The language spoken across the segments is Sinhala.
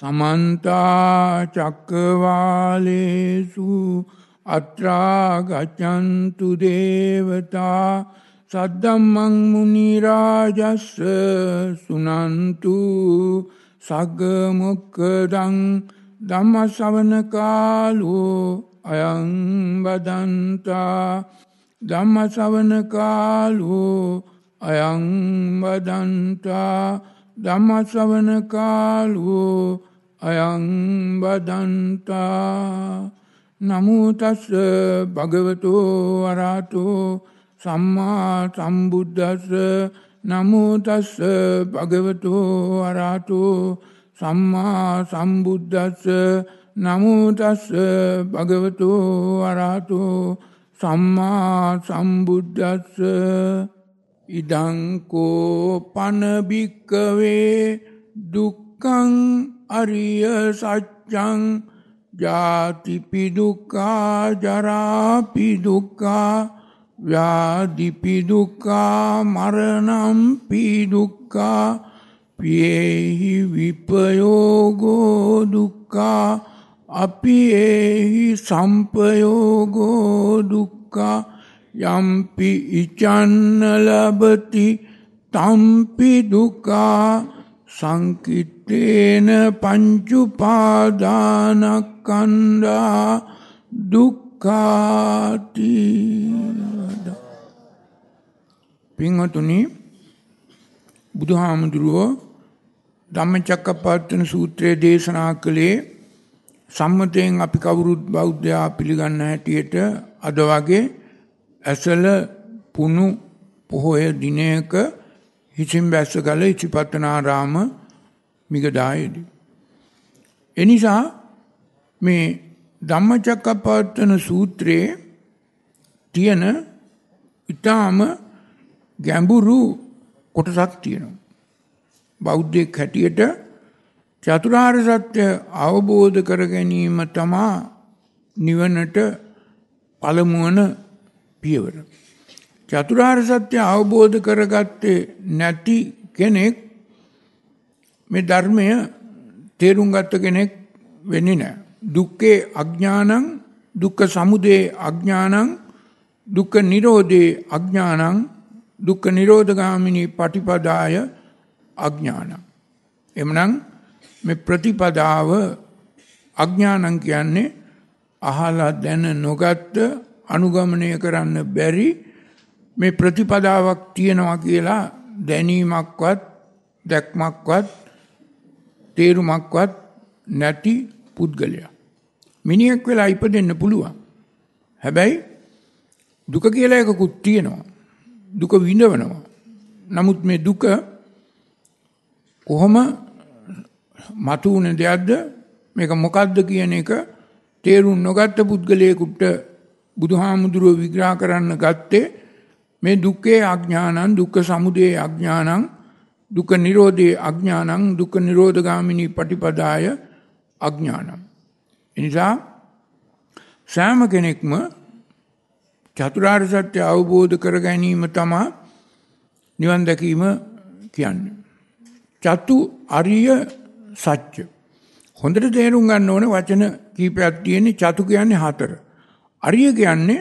තමන්තා චක්කවාලේසු අත්‍රාගචන්තු දේවතා සද්දම්මං මුනිරාජස්ස සුනන්තු සගමොක්කදං ධම්මසවන කාලෝ අයං වදන්තා ධම්මසවන කාලෝ අයං වදන්තා ධම්මසවන කාලෝ අයං බදන්තා නමෝ තස්ස භගවතු අරහතෝ සම්මා සම්බුද්දස්ස නමෝ තස්ස භගවතු අරහතෝ සම්මා සම්බුද්දස්ස නමෝ තස්ස භගවතු අරහතෝ සම්මා සම්බුද්දස්ස ඉදං කෝ පන බික්කවේ දුක්ඛං අරිය සච්චං ජාතිපිදුක්කා ජරාපිදුක්කා ව්‍යාධිපිදුක්කා මරණම් පිදුක්කා පියෙහි විපයෝගෝ දුක්කා අපි ඒහි සම්පයෝගෝ දුක්කා යම්පි ඉචන්න ලබති තම්පි දුකා සංකිත් තේන පංචුපාදානක්කන්ඩා දුක්කාටි පිංහතුනි බුදුහාමුදුරුවෝ ධම්මචක්කපවත්තන සූත්‍රයේ දේශනා කළේ සම්මතයෙන් අපි කවුරුත් බෞද්ධයා පිළිගන්න හැටියට අද වගේ ඇසල පුුණු පොහොය දිනයක හිසිම් බැස්ස කල ඉචිපත්තනාරාම මිගදායේදී. එනිසා මේ ධම්මචක්කපවත්තන සූත්‍රයේ තියෙන ඊටාම ගැඹුරු කොටසක් තියෙනවා. බෞද්ධයෙක් හැටියට චතුරාර්ය සත්‍ය අවබෝධ කර ගැනීම තමා නිවනට පළමුවන පියවර. චතුරාර්ය සත්‍ය අවබෝධ කරගත්තේ නැති කෙනෙක් මේ ධර්මය තේරුම් ගත්ත කෙනෙක් වෙන්නේ නැහැ. දුක්ඛේ අඥානං දුක්ඛ සමුදය අඥානං දුක්ඛ නිරෝධේ අඥානං දුක්ඛ නිරෝධගාමිනී පටිපදාය අඥානං. එමනම් මේ ප්‍රතිපදාව අඥානං කියන්නේ අහලා දැන නොගත්ත අනුගමනය කරන්න බැරි මේ ප්‍රතිපදාවක් තියෙනවා කියලා දැනීමක්වත් දැක්මක්වත් තේරුමක්වත් නැති පුද්ගලයා. මිනිහෙක් වෙලා ඉපදෙන්න පුළුවන්. හැබැයි දුක කියලා එකකුත් තියෙනවා. දුක විඳවනවා. නමුත් මේ දුක කොහොම මතු වුණ දෙයක්ද මේක මොකද්ද කියන එක තේරුම් නොගත්ත පුද්ගලයෙකුට බුදුහාමුදුරුව විග්‍රහ කරන්න ගත්තේ මේ දුක්ඛේ අඥානං දුක්ඛ සමුදය අඥානං දුක නිරෝධේ අඥානං දුක නිරෝධගාමිනී පටිපදාය අඥානං. එනිසා සෑම කෙනෙක්ම චතුරාර්ය සත්‍ය අවබෝධ කර ගැනීම තමා නිවන් දැකීම කියන්නේ. චතු අරිය සත්‍ය. හොඳට තේරුම් ගන්න ඕන වචන කීපයක් තියෙන්නේ චතු කියන්නේ හතර. අරිය කියන්නේ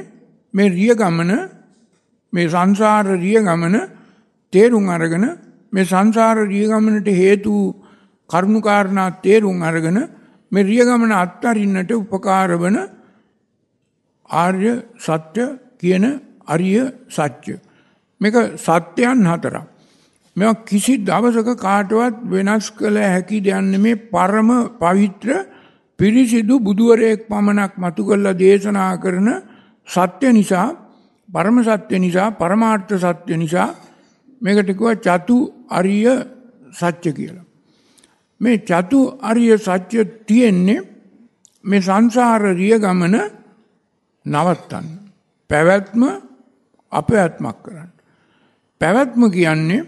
මේ රිය ගමන මේ සංසාර රිය ගමන තේරුම් අරගෙන මේ සංසාර රියගමනට හේතු කරුණු කාරණා තේරුම් අරගෙන මේ රියගමන අත්හරින්නට උපකාර වන ආර්ය සත්‍ය කියන අරිය සත්‍ය. මේක සත්‍යයන් හතරක්. මෙවා කිසි දවසක කාටවත් වෙනස් කළ හැකි දෙයන්න මේ පරම පවිත්‍ර පිරිසිදු බුදුවරයෙක් පමණක් මතු කල්ලා දේශනා කරන සත්‍ය නිසා පරම සත්‍ය නිසා පරමාර්ථ සත්‍ය නිසා මේකට කිව්වා චතු අරිය සත්‍ය කියලා. මේ චතු අරිය සත්‍ය තියෙන්නේ මේ සංසාර රිය ගමන නවත්තන්න. පැවැත්ම අපැවැත්මක් කරන්න. පැවැත්ම කියන්නේ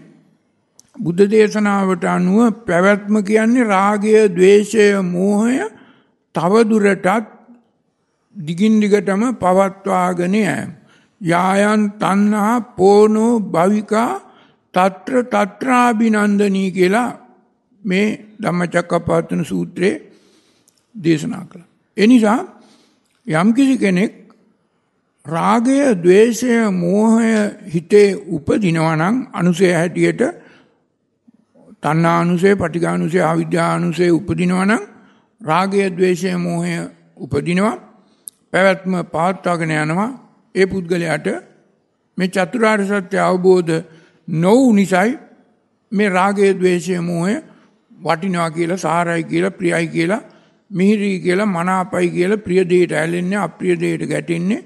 බුද්ධ දේශනාවට අනුව පැවැත්ම කියන්නේ රාගය, ద్వේෂය, මෝහය තව දුරටත් දිගින් දිගටම පවත්වාගෙන යෑම. යායන් තණ්හා පෝනෝ භවිකා తත්‍ර తත්‍රාభిනන්දනී කියලා මේ ධම්මචක්කපවත්තන සූත්‍රයේ දේශනා කළා. ඒ නිසා යම්කිසි කෙනෙක් රාගය, ద్వේෂය, මෝහය හිතේ උපදිනවා නම් අනුසය හැටියට තණ්හා අනුසය, පටිඝානුසය, අවිද්‍යා අනුසය උපදිනවා නම් රාගය, ద్వේෂය, මෝහය උපදිනවා. පැවැත්ම පවත්වාගෙන යනවා. ඒ පුද්ගලයාට මේ චතුරාර්ය සත්‍ය අවබෝධ නොවු නිසයි මේ රාගය දවේශය මූහය වටිනවා කියලා සාරයි කියලා ප්‍රියයි කියලා මිහිරී කියලා මනාපයි කියලා ප්‍රියදේට ඇලෙන්නේ අප්‍රියදේට ගැටෙන්නේ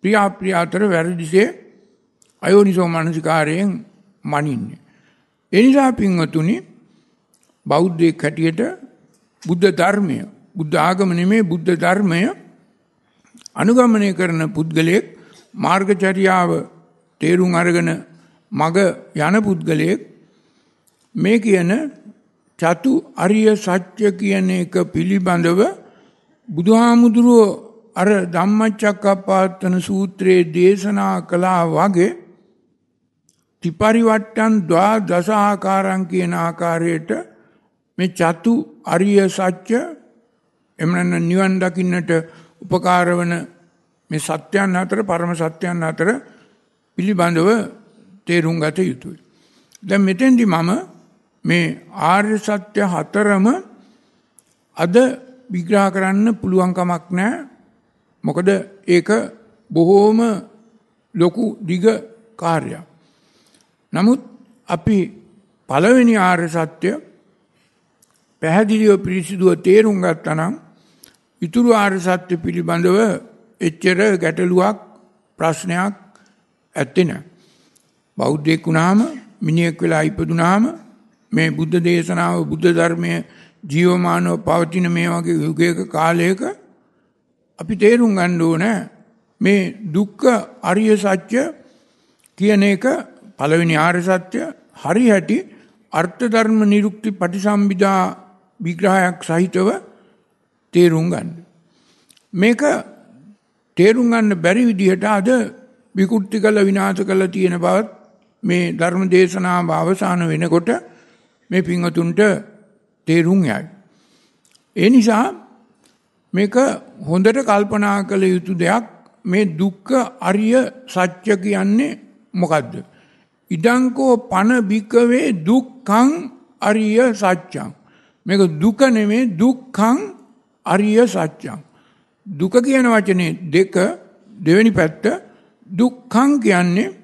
ප්‍රියාප්‍රිය අතර වැරදිසේ අයෝනිසෝ මනසිකාරයෙන් මනින්නේ. එනිසා පින්වතුනි බෞද්ධයෙක් හැටියට බුද්ධ ධර්මය බුද්ධ ආගම නෙමේ බුද්ධ ධර්මය අනුගමනය කරන පුද්ගලයෙක් මාර්ගචරියාව තේරුම් අරගෙන මග යන පුද්ගලයෙක් මේ කියන චතු අරිය සත්‍ය කියන එක පිළිබඳව බුදුහාමුදුරුව අර ධම්මචක්කප්පවත්තන සූත්‍රයේ දේශනා කළා වගේ ත්‍රිපරිවට්ටන් ද්වා දසආකාරං කියන ආකාරයට මේ චතු අරිය සත්‍ය එමනම් නිවන් දකින්නට උපකාර වන මේ සත්‍යයන් අතර පරම සත්‍යයන් අතර පිළිබඳව තේරුම් ගත යුතුයි. දැන් මෙතෙන්දි මම මේ ආර්ය සත්‍ය හතරම අද විග්‍රහ කරන්න පුළුවන් කමක් නැහැ. මොකද ඒක බොහෝම ලොකු දිග කාර්යයක්. නමුත් අපි පළවෙනි ආර්ය සත්‍ය පැහැදිලිව පිරිසිදුව තේරුම් ගත්තනම් ඉතුරු ආර්ය සත්‍ය පිළිබඳව එච්චර ගැටලුවක් ප්‍රශ්නයක් ඇත්තේ නැහැ. බෞද්ධයෙක් වුණාම මිනිහෙක් වෙලා ඉපදුනාම මේ බුද්ධ දේශනාව බුද්ධ ධර්මය ජීවමානව පවතින මේ වගේ යුගයක කාලයක අපි තේරුම් ගන්න ඕන මේ දුක්ඛ අරිය සත්‍ය කියන එක පළවෙනි ආර්ය සත්‍ය හරි හැටි අර්ථ ධර්ම නිරුක්ති පටිසම්භිදා විග්‍රහයක් සහිතව තේරුම් ගන්න. මේක තේරුම් ගන්න බැරි විදිහට අද විකෘති කළ විනාශ කළ තියෙන බවත් මේ ධර්ම දේශනාව අවසන් වෙනකොට මේ පින්වතුන්ට තේරුම් යයි. ඒ නිසා මේක හොඳට කල්පනා කළ යුතු දෙයක් මේ දුක්ඛ අරිය සත්‍ය කියන්නේ මොකද්ද? ඉදංකෝ පන බිකවේ දුක්ඛං අරිය සත්‍යං. මේක දුක නෙමේ දුක්ඛං අරිය සත්‍යං. දුක කියන වචනේ දෙක දෙවෙනි පැත්ත දුක්ඛං කියන්නේ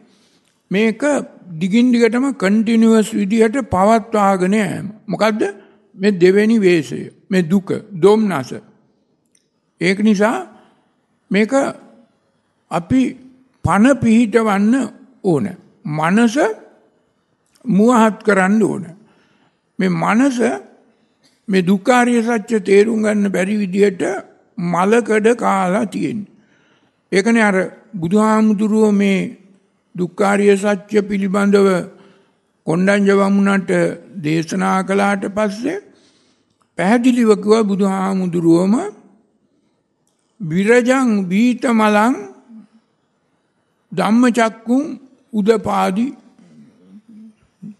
මේක දිගින් දිගටම කන්ටිනියස් විදිහට පවත්වාගෙන යෑම. මොකද්ද? මේ දෙවෙනි වේශය. මේ දුක, දුම්නස. ඒක නිසා මේක අපි පන පිහිටවන්න ඕන. මනස මුවහත් කරන්න ඕන. මේ මනස මේ දුක්ඛාරිය සත්‍ය තේරුම් ගන්න බැරි විදිහට මලකඩ කාලා තියෙන්නේ. ඒකනේ අර බුදුහාමුදුරුව මේ දුක්ඛාරිය සත්‍ය පිළිබඳව කොණ්ඩඤ්ඤ වමුණට දේශනා කළාට පස්සේ පැහැදිලිව කිව්වා බුදුහාමුදුරුවම විරජං බීතමලං ධම්මචක්කුම් උදපාදි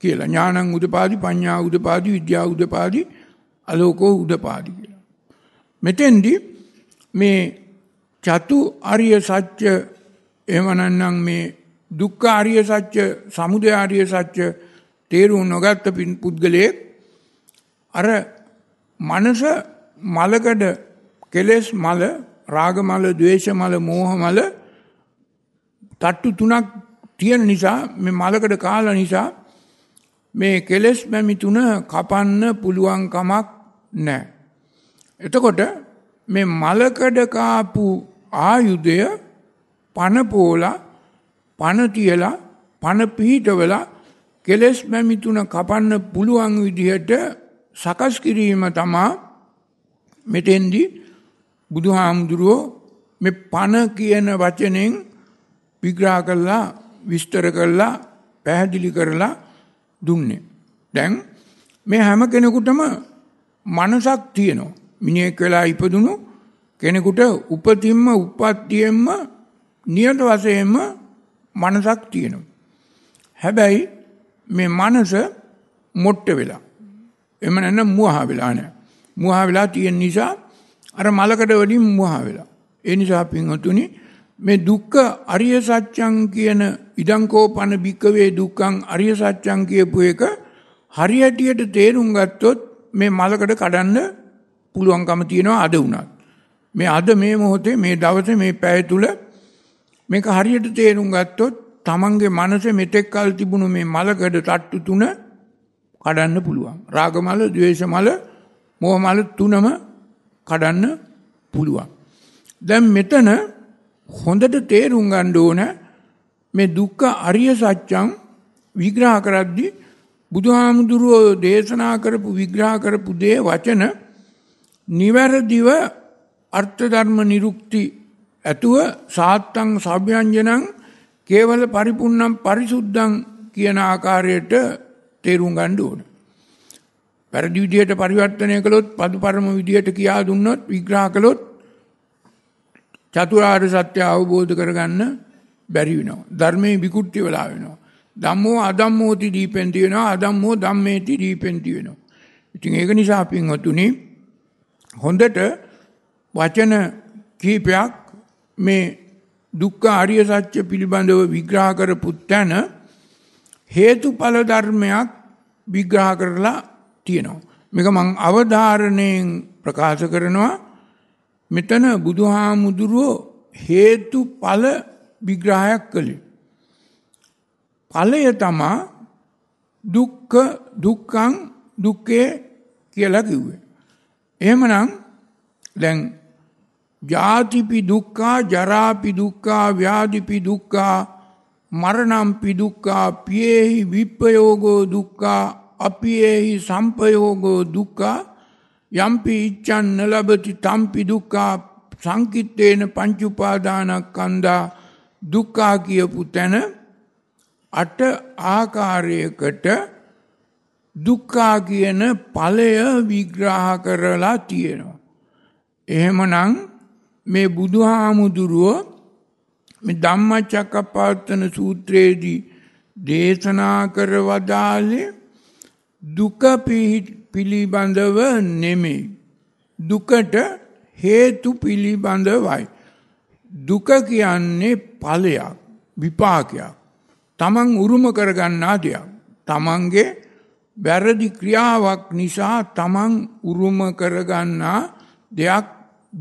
කියලා ඥානං උදපාදි පඤ්ඤා උදපාදි විද්‍යා උදපාදි අලෝකෝ උදපාදි කියලා. මෙතෙන්දී මේ චතු අරිය සත්‍ය එහෙම නැත්නම් මේ දුක්ඛ ආර්ය සත්‍ය, සමුදය ආර්ය සත්‍ය තේරුම් නොගත්ත පුද්ගලයෙක් අර මනස මලකඩ කෙලෙස් මල, රාග මල, ద్వේෂ මල, මෝහ මල තට්ටු තුනක් තියෙන නිසා මේ මලකඩ කාලා නිසා මේ කෙලෙස් මැමි තුන කපන්න පුළුවන් කමක් නැහැ. එතකොට මේ මලකඩ කාපු ආයුධය පනපෝලා පණ තියලා පණ පිහිටවලා කෙලෙස් මැමි තුන කපන්න පුළුවන් විදිහට සකස් කිරීම තමා මෙතෙන්දි බුදුහාමුදුරුවෝ මේ පණ කියන වචනෙන් විග්‍රහ කරලා විස්තර කරලා පැහැදිලි කරලා දුන්නේ. දැන් මේ හැම කෙනෙකුටම මනසක් තියෙනවා. මිනිහෙක් වෙලා ඉපදුණු කෙනෙකුට උපතින්ම උප්පත්තියෙන්ම නියත වශයෙන්ම මනසක් තියෙනවා. හැබැයි මේ මනස මොට්ට වෙලා. එම නැත්නම් මුවහා වෙලා නැහැ. මුවහා වෙලා තියෙන නිසා අර මලකට වලින් මුවහා වෙලා. ඒ නිසා පින්වතුනි මේ දුක්ඛ අරිය සත්‍යං කියන ඉදංකෝපන භික්කවේ දුක්ඛං අරිය සත්‍යං කියපු එක හරියටියට තේරුම් ගත්තොත් මේ මලකට කඩන්න පුළුවන්කම තියෙනවා අද උනත්. මේ අද මේ මොහොතේ මේ දවසේ මේ පැය තුල මේක හරියට තේරුම් ගත්තොත් තමන්ගේ මනස මෙතෙක් කල් තිබුණු මේ මලකඩ තට්ටු තුන කඩන්න පුළුවන්. රාග මල, ద్వේෂ මල, මෝහ මල තුනම කඩන්න පුළුවන්. දැන් මෙතන හොඳට තේරුම් ගන්න ඕන මේ දුක්ඛ අරිය සත්‍යං විග්‍රහ කරද්දී බුදුහාමුදුරුවෝ දේශනා කරපු විග්‍රහ කරපු දේ වචන නිවැරදිව අර්ථ ධර්ම නිරුක්ති ඇතුව සාත්තං සභ්‍යංජනං කේවල පරිපුන්නම් පරිසුද්ධං කියන ආකාරයට තේරුම් ගන්න ඕන. වැරදි විදියට පරිවර්තනය කළොත් පදුපරම විදියට කියා දුන්නොත් විග්‍රහ කළොත් චතුරාර්ය සත්‍ය අවබෝධ කරගන්න බැරි වෙනවා. ධර්මයේ විකෘති වෙලා වෙනවා. ධම්මෝ අධම්මෝති දීපෙන්ති වෙනවා. අධම්මෝ ධම්මේති දීපෙන්ති වෙනවා. ඉතින් ඒක නිසා පින්වතුනි හොඳට වචන කීපයක් මේ දුක්ඛ ආර්ය සත්‍ය පිළිබඳව විග්‍රහ කරපු තැන හේතුඵල ධර්මයක් විග්‍රහ කරලා තියෙනවා. මේක මං අවධාරණයෙන් ප්‍රකාශ කරනවා. මෙතන බුදුහාමුදුරුව හේතුඵල විග්‍රහයක් කළේ. ඵලය තමා දුක්ඛ දුක්ඛං දුක්ඛේ කියලා කිව්වේ. එහෙමනම් දැන් ජාතිපි දුක්කා ජරාපි දුක්කා ව්‍යාධිපි දුක්කා මරණම්පි දුක්කා පියෙහි විප්පයෝගෝ දුක්කා අපියෙහි සම්පයෝගෝ දුක්කා යම්පි ඉච්චන් නලබති තම්පි දුක්කා සංකිත්තේන පංචුපාදානක් කන්දා දුක්කා කියපු තැන අට ආකාරයකට දුක්කා කියන පලය විග්‍රහ කරලා තියෙනවා. එහෙමනං මේ බුදුහාමුදුරුවෝ මේ ධම්මචක්කපවත්තන සූත්‍රයේදී දේශනා කර වදාලේ දුක පිළිබඳව නෙමෙයි දුකට හේතු පිළිබඳවයි දුක කියන්නේ ඵලයක් විපාකයක් තමන් උරුම කරගන්නා දෙයක් තමන්ගේ වැරදි ක්‍රියාවක් නිසා තමන් උරුම කරගන්නා දෙයක්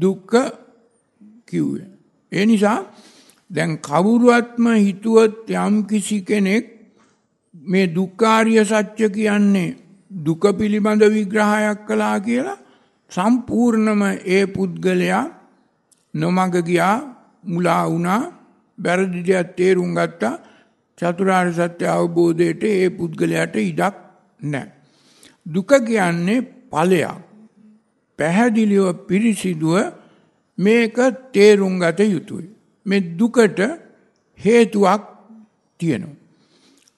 දුක්ඛ කිව්වේ. ඒ නිසා දැන් කවුරුවත්ම හිතුවත් යම් කිසි කෙනෙක් මේ දුක්ඛාරිය සත්‍ය කියන්නේ දුක පිළිබඳ විග්‍රහයක් කළා කියලා සම්පූර්ණම ඒ පුද්ගලයා නොමඟ ගියා මුලා වුණා වැරදි දෙයක් තේරුම් ගත්තා චතුරාර්ය සත්‍ය අවබෝධයට ඒ පුද්ගලයාට ඉඩක් නැහැ. දුක කියන්නේ ඵලයක්. පැහැදිලිව පිරිසිදුව මේක තේරුම් ගත යුතුයි. මේ දුකට හේතුවක් තියෙනවා.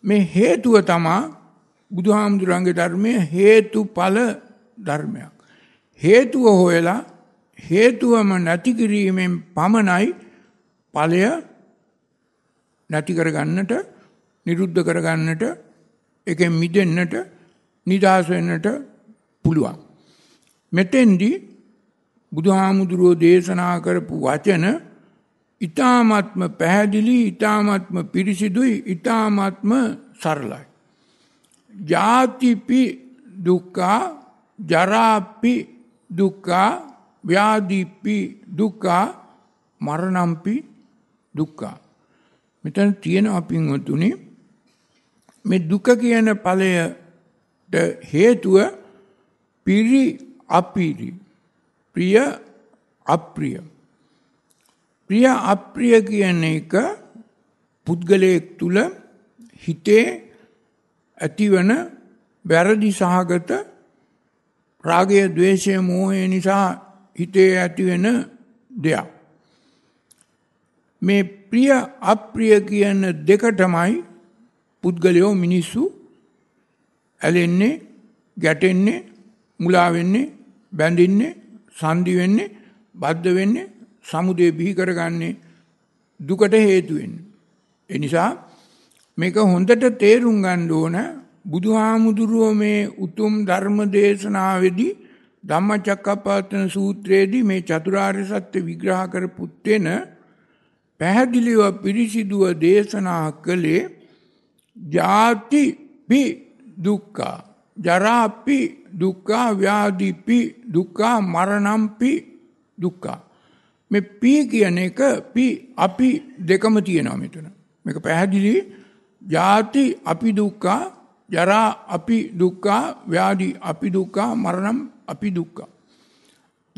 මේ හේතුව තමා බුදුහාමුදුරන්ගේ ධර්මය හේතුඵල ධර්මයක්. හේතුව හොයලා හේතුවම නැති කිරීමෙන් පමණයි ඵලය නැති කරගන්නට නිරුද්ධ කරගන්නට එකෙන් මිදෙන්නට නිදාස වෙන්නට පුළුවන්. මෙතෙන්දී බුදුහාමුදුරුවෝ දේශනා කරපු වචන ඊ타මාත්ම පැහැදිලි ඊ타මාත්ම පිරිසිදුයි ඊ타මාත්ම සරලයි. ජාතිපි දුක්ඛා ජරාපි දුක්ඛා ව්‍යාධිපි දුක්ඛා මරණම්පි දුක්ඛා. මෙතන තියෙන අපින්වතුනේ මේ දුක කියන ඵලයට හේතුව පිරි අපිරි ප්‍රිය අප්‍රිය ප්‍රිය අප්‍රිය කියන එක පුද්ගලයෙක් තුල හිතේ ඇතිවන වැරදි සහගත රාගය, ద్వේෂය, මෝහය නිසා හිතේ ඇතිවෙන දෙයක්. මේ ප්‍රිය අප්‍රිය කියන දෙක තමයි පුද්ගලයෝ මිනිස්සු ඇලෙන්නේ, ගැටෙන්නේ, මුලා වෙන්නේ, බැඳින්නේ සංදි වෙන්නේ බද්ධ වෙන්නේ සමුදේ බිහි කරගන්නේ දුකට හේතු වෙන්නේ. ඒ නිසා මේක හොඳට තේරුම් ගන්න ඕන බුදුහාමුදුරුව මේ උතුම් ධර්ම දේශනාවේදී ධම්මචක්කපවත්තන සූත්‍රයේදී මේ චතුරාර්ය සත්‍ය විග්‍රහ කරපු තැන පැහැදිලිව පිරිසිදුව දේශනා කළේ ජාති පි දුක්ඛ ජරා පි දුක්ඛා ව්‍යාධිපි දුක්ඛා මරණම්පි දුක්ඛා මේ පි කියන එක පි අපි දෙකම තියෙනවා මෙතන මේක පැහැදිලි ජාති අපි දුක්ඛා ජරා අපි දුක්ඛා ව්‍යාධි අපි දුක්ඛා මරණම් අපි දුක්ඛා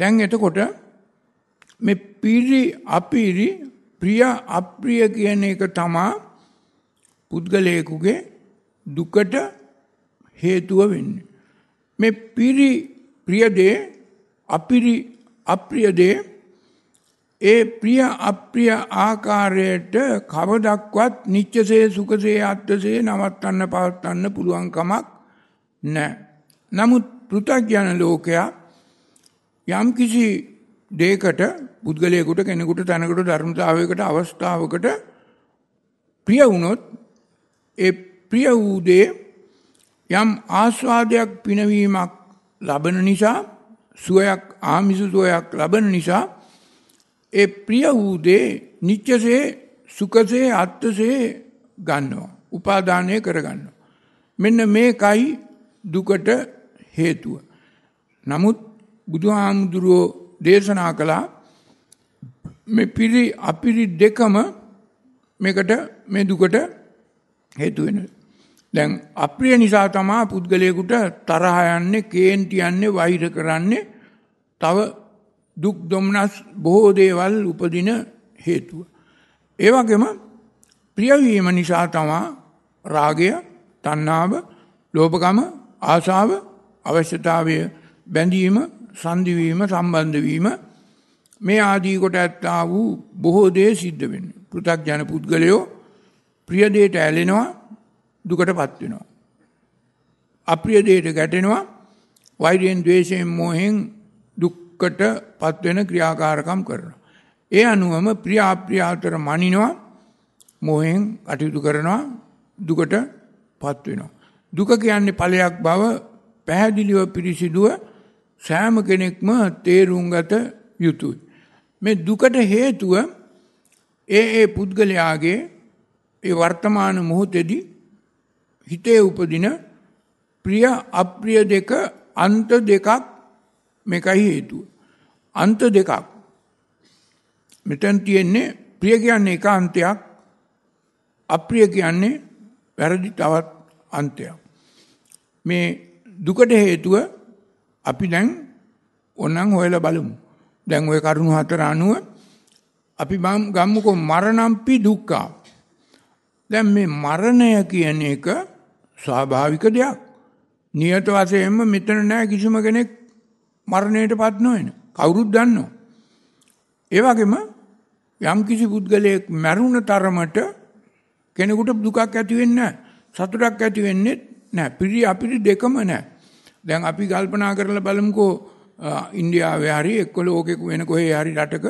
දැන් එතකොට මේ පිරි අපිරි ප්‍රිය අප්‍රිය කියන එක තමා පුද්ගලයෙකුගේ දුකට හේතුව වෙන්නේ මේ පිරි ප්‍රියදේ අපිරි අප්‍රියදේ ඒ ප්‍රිය අප්‍රිය ආකාරයට කවදක්වත් නිච්චසේ සුකසේ අත්තසේ නවත්තන්න පවත්වන්න පුළුවන් කමක් නැහැ. නමුත් පෘථග්ජන ලෝකයා යම්කිසි දෙයකට පුද්ගලයෙකුට කෙනෙකුට තැනකට ධර්මතාවයකට අවස්ථාවකට ප්‍රිය වුණොත් ඒ ප්‍රිය වූ දේ යම් ආස්වාදයක් පිනවීමක් ලබන නිසා සුවයක් ආමිස සුවයක් ලබන නිසා ඒ ප්‍රිය වූ දේ නිත්‍යසේ සුඛසේ අත්ථසේ ගන්නවා උපාදානය කරගන්නවා මෙන්න මේකයි දුකට හේතුව නමුත් බුදුහාමුදුරෝ දේශනා කළා මේ පිරි අපිරි දෙකම මේකට මේ දුකට හේතු වෙනවා දැන් අප්‍රිය නිසා තමයි පුද්ගලයෙකුට තරහ යන්නේ, කේන්ති යන්නේ, වෛර කරන්නේ, තව දුක් දුම්නස් බොහෝ දේවල් උපදින හේතුව. ඒ වගේම ප්‍රිය වීම නිසා තමයි රාගය, තණ්හාව, ලෝභකම, ආශාව, අවශ්‍යතාවය, බැඳීම, සංදිවීම, සම්බන්ධ වීම මේ ආදී කොට ඇත්තා වූ බොහෝ දේ සිද්ධ වෙන්නේ. පෘථග්ජන පුද්ගලයෝ ප්‍රිය දෙයට ඇලෙනවා දුකටපත් වෙනවා. අප්‍රිය දෙයට ගැටෙනවා වෛරයෙන් ද්වේෂයෙන් මෝහෙන් දුක්කටපත් වෙන ක්‍රියාකාරකම් කරනවා. ඒ අනුවම ප්‍රිය අප්‍රිය අතර මනිනවා මෝහෙන් අටයුතු කරනවා දුකටපත් වෙනවා. දුක කියන්නේ ඵලයක් බව පැහැදිලිව පිරිසිදුව සෑම කෙනෙක්ම තේරුම් ගත යුතුයි. මේ දුකට හේතුව ඒ ඒ පුද්ගලයාගේ ඒ වර්තමාන මොහොතේදී හිතේ උපදින ප්‍රිය අප්‍රිය දෙක අන්ත දෙකක් මේකයි හේතුව. අන්ත දෙකක්. මෙතන තියෙන්නේ ප්‍රිය කියන්නේ එක අන්තයක් අප්‍රිය කියන්නේ වැරදි තවත් අන්තයක්. මේ දුකට හේතුව අපි දැන් ඕනම් හොයලා බලමු. දැන් ওই කරුණු හතර අනුව අපි ගම්මුකෝ මරණම්පි දුක්ඛා. දැන් මේ මරණය කියන එක ස්වාභාවික දෙයක්. නියත වශයෙන්ම මෙතන නෑ කිසිම කෙනෙක් මරණයටපත් නොවන. කවුරුත් දන්නවා. ඒ වගේම යම්කිසි පුද්ගලයෙක් මැරුණ තරමට කෙනෙකුට දුකක් ඇති වෙන්නේ සතුටක් ඇති වෙන්නේ නෑ. පිළි අපිට දෙකම නෑ. දැන් අපි කල්පනා කරලා බලමුකෝ ඉන්දියාවේ හරි එක්ක ලෝකෙක වෙන කොහේ හරි රටක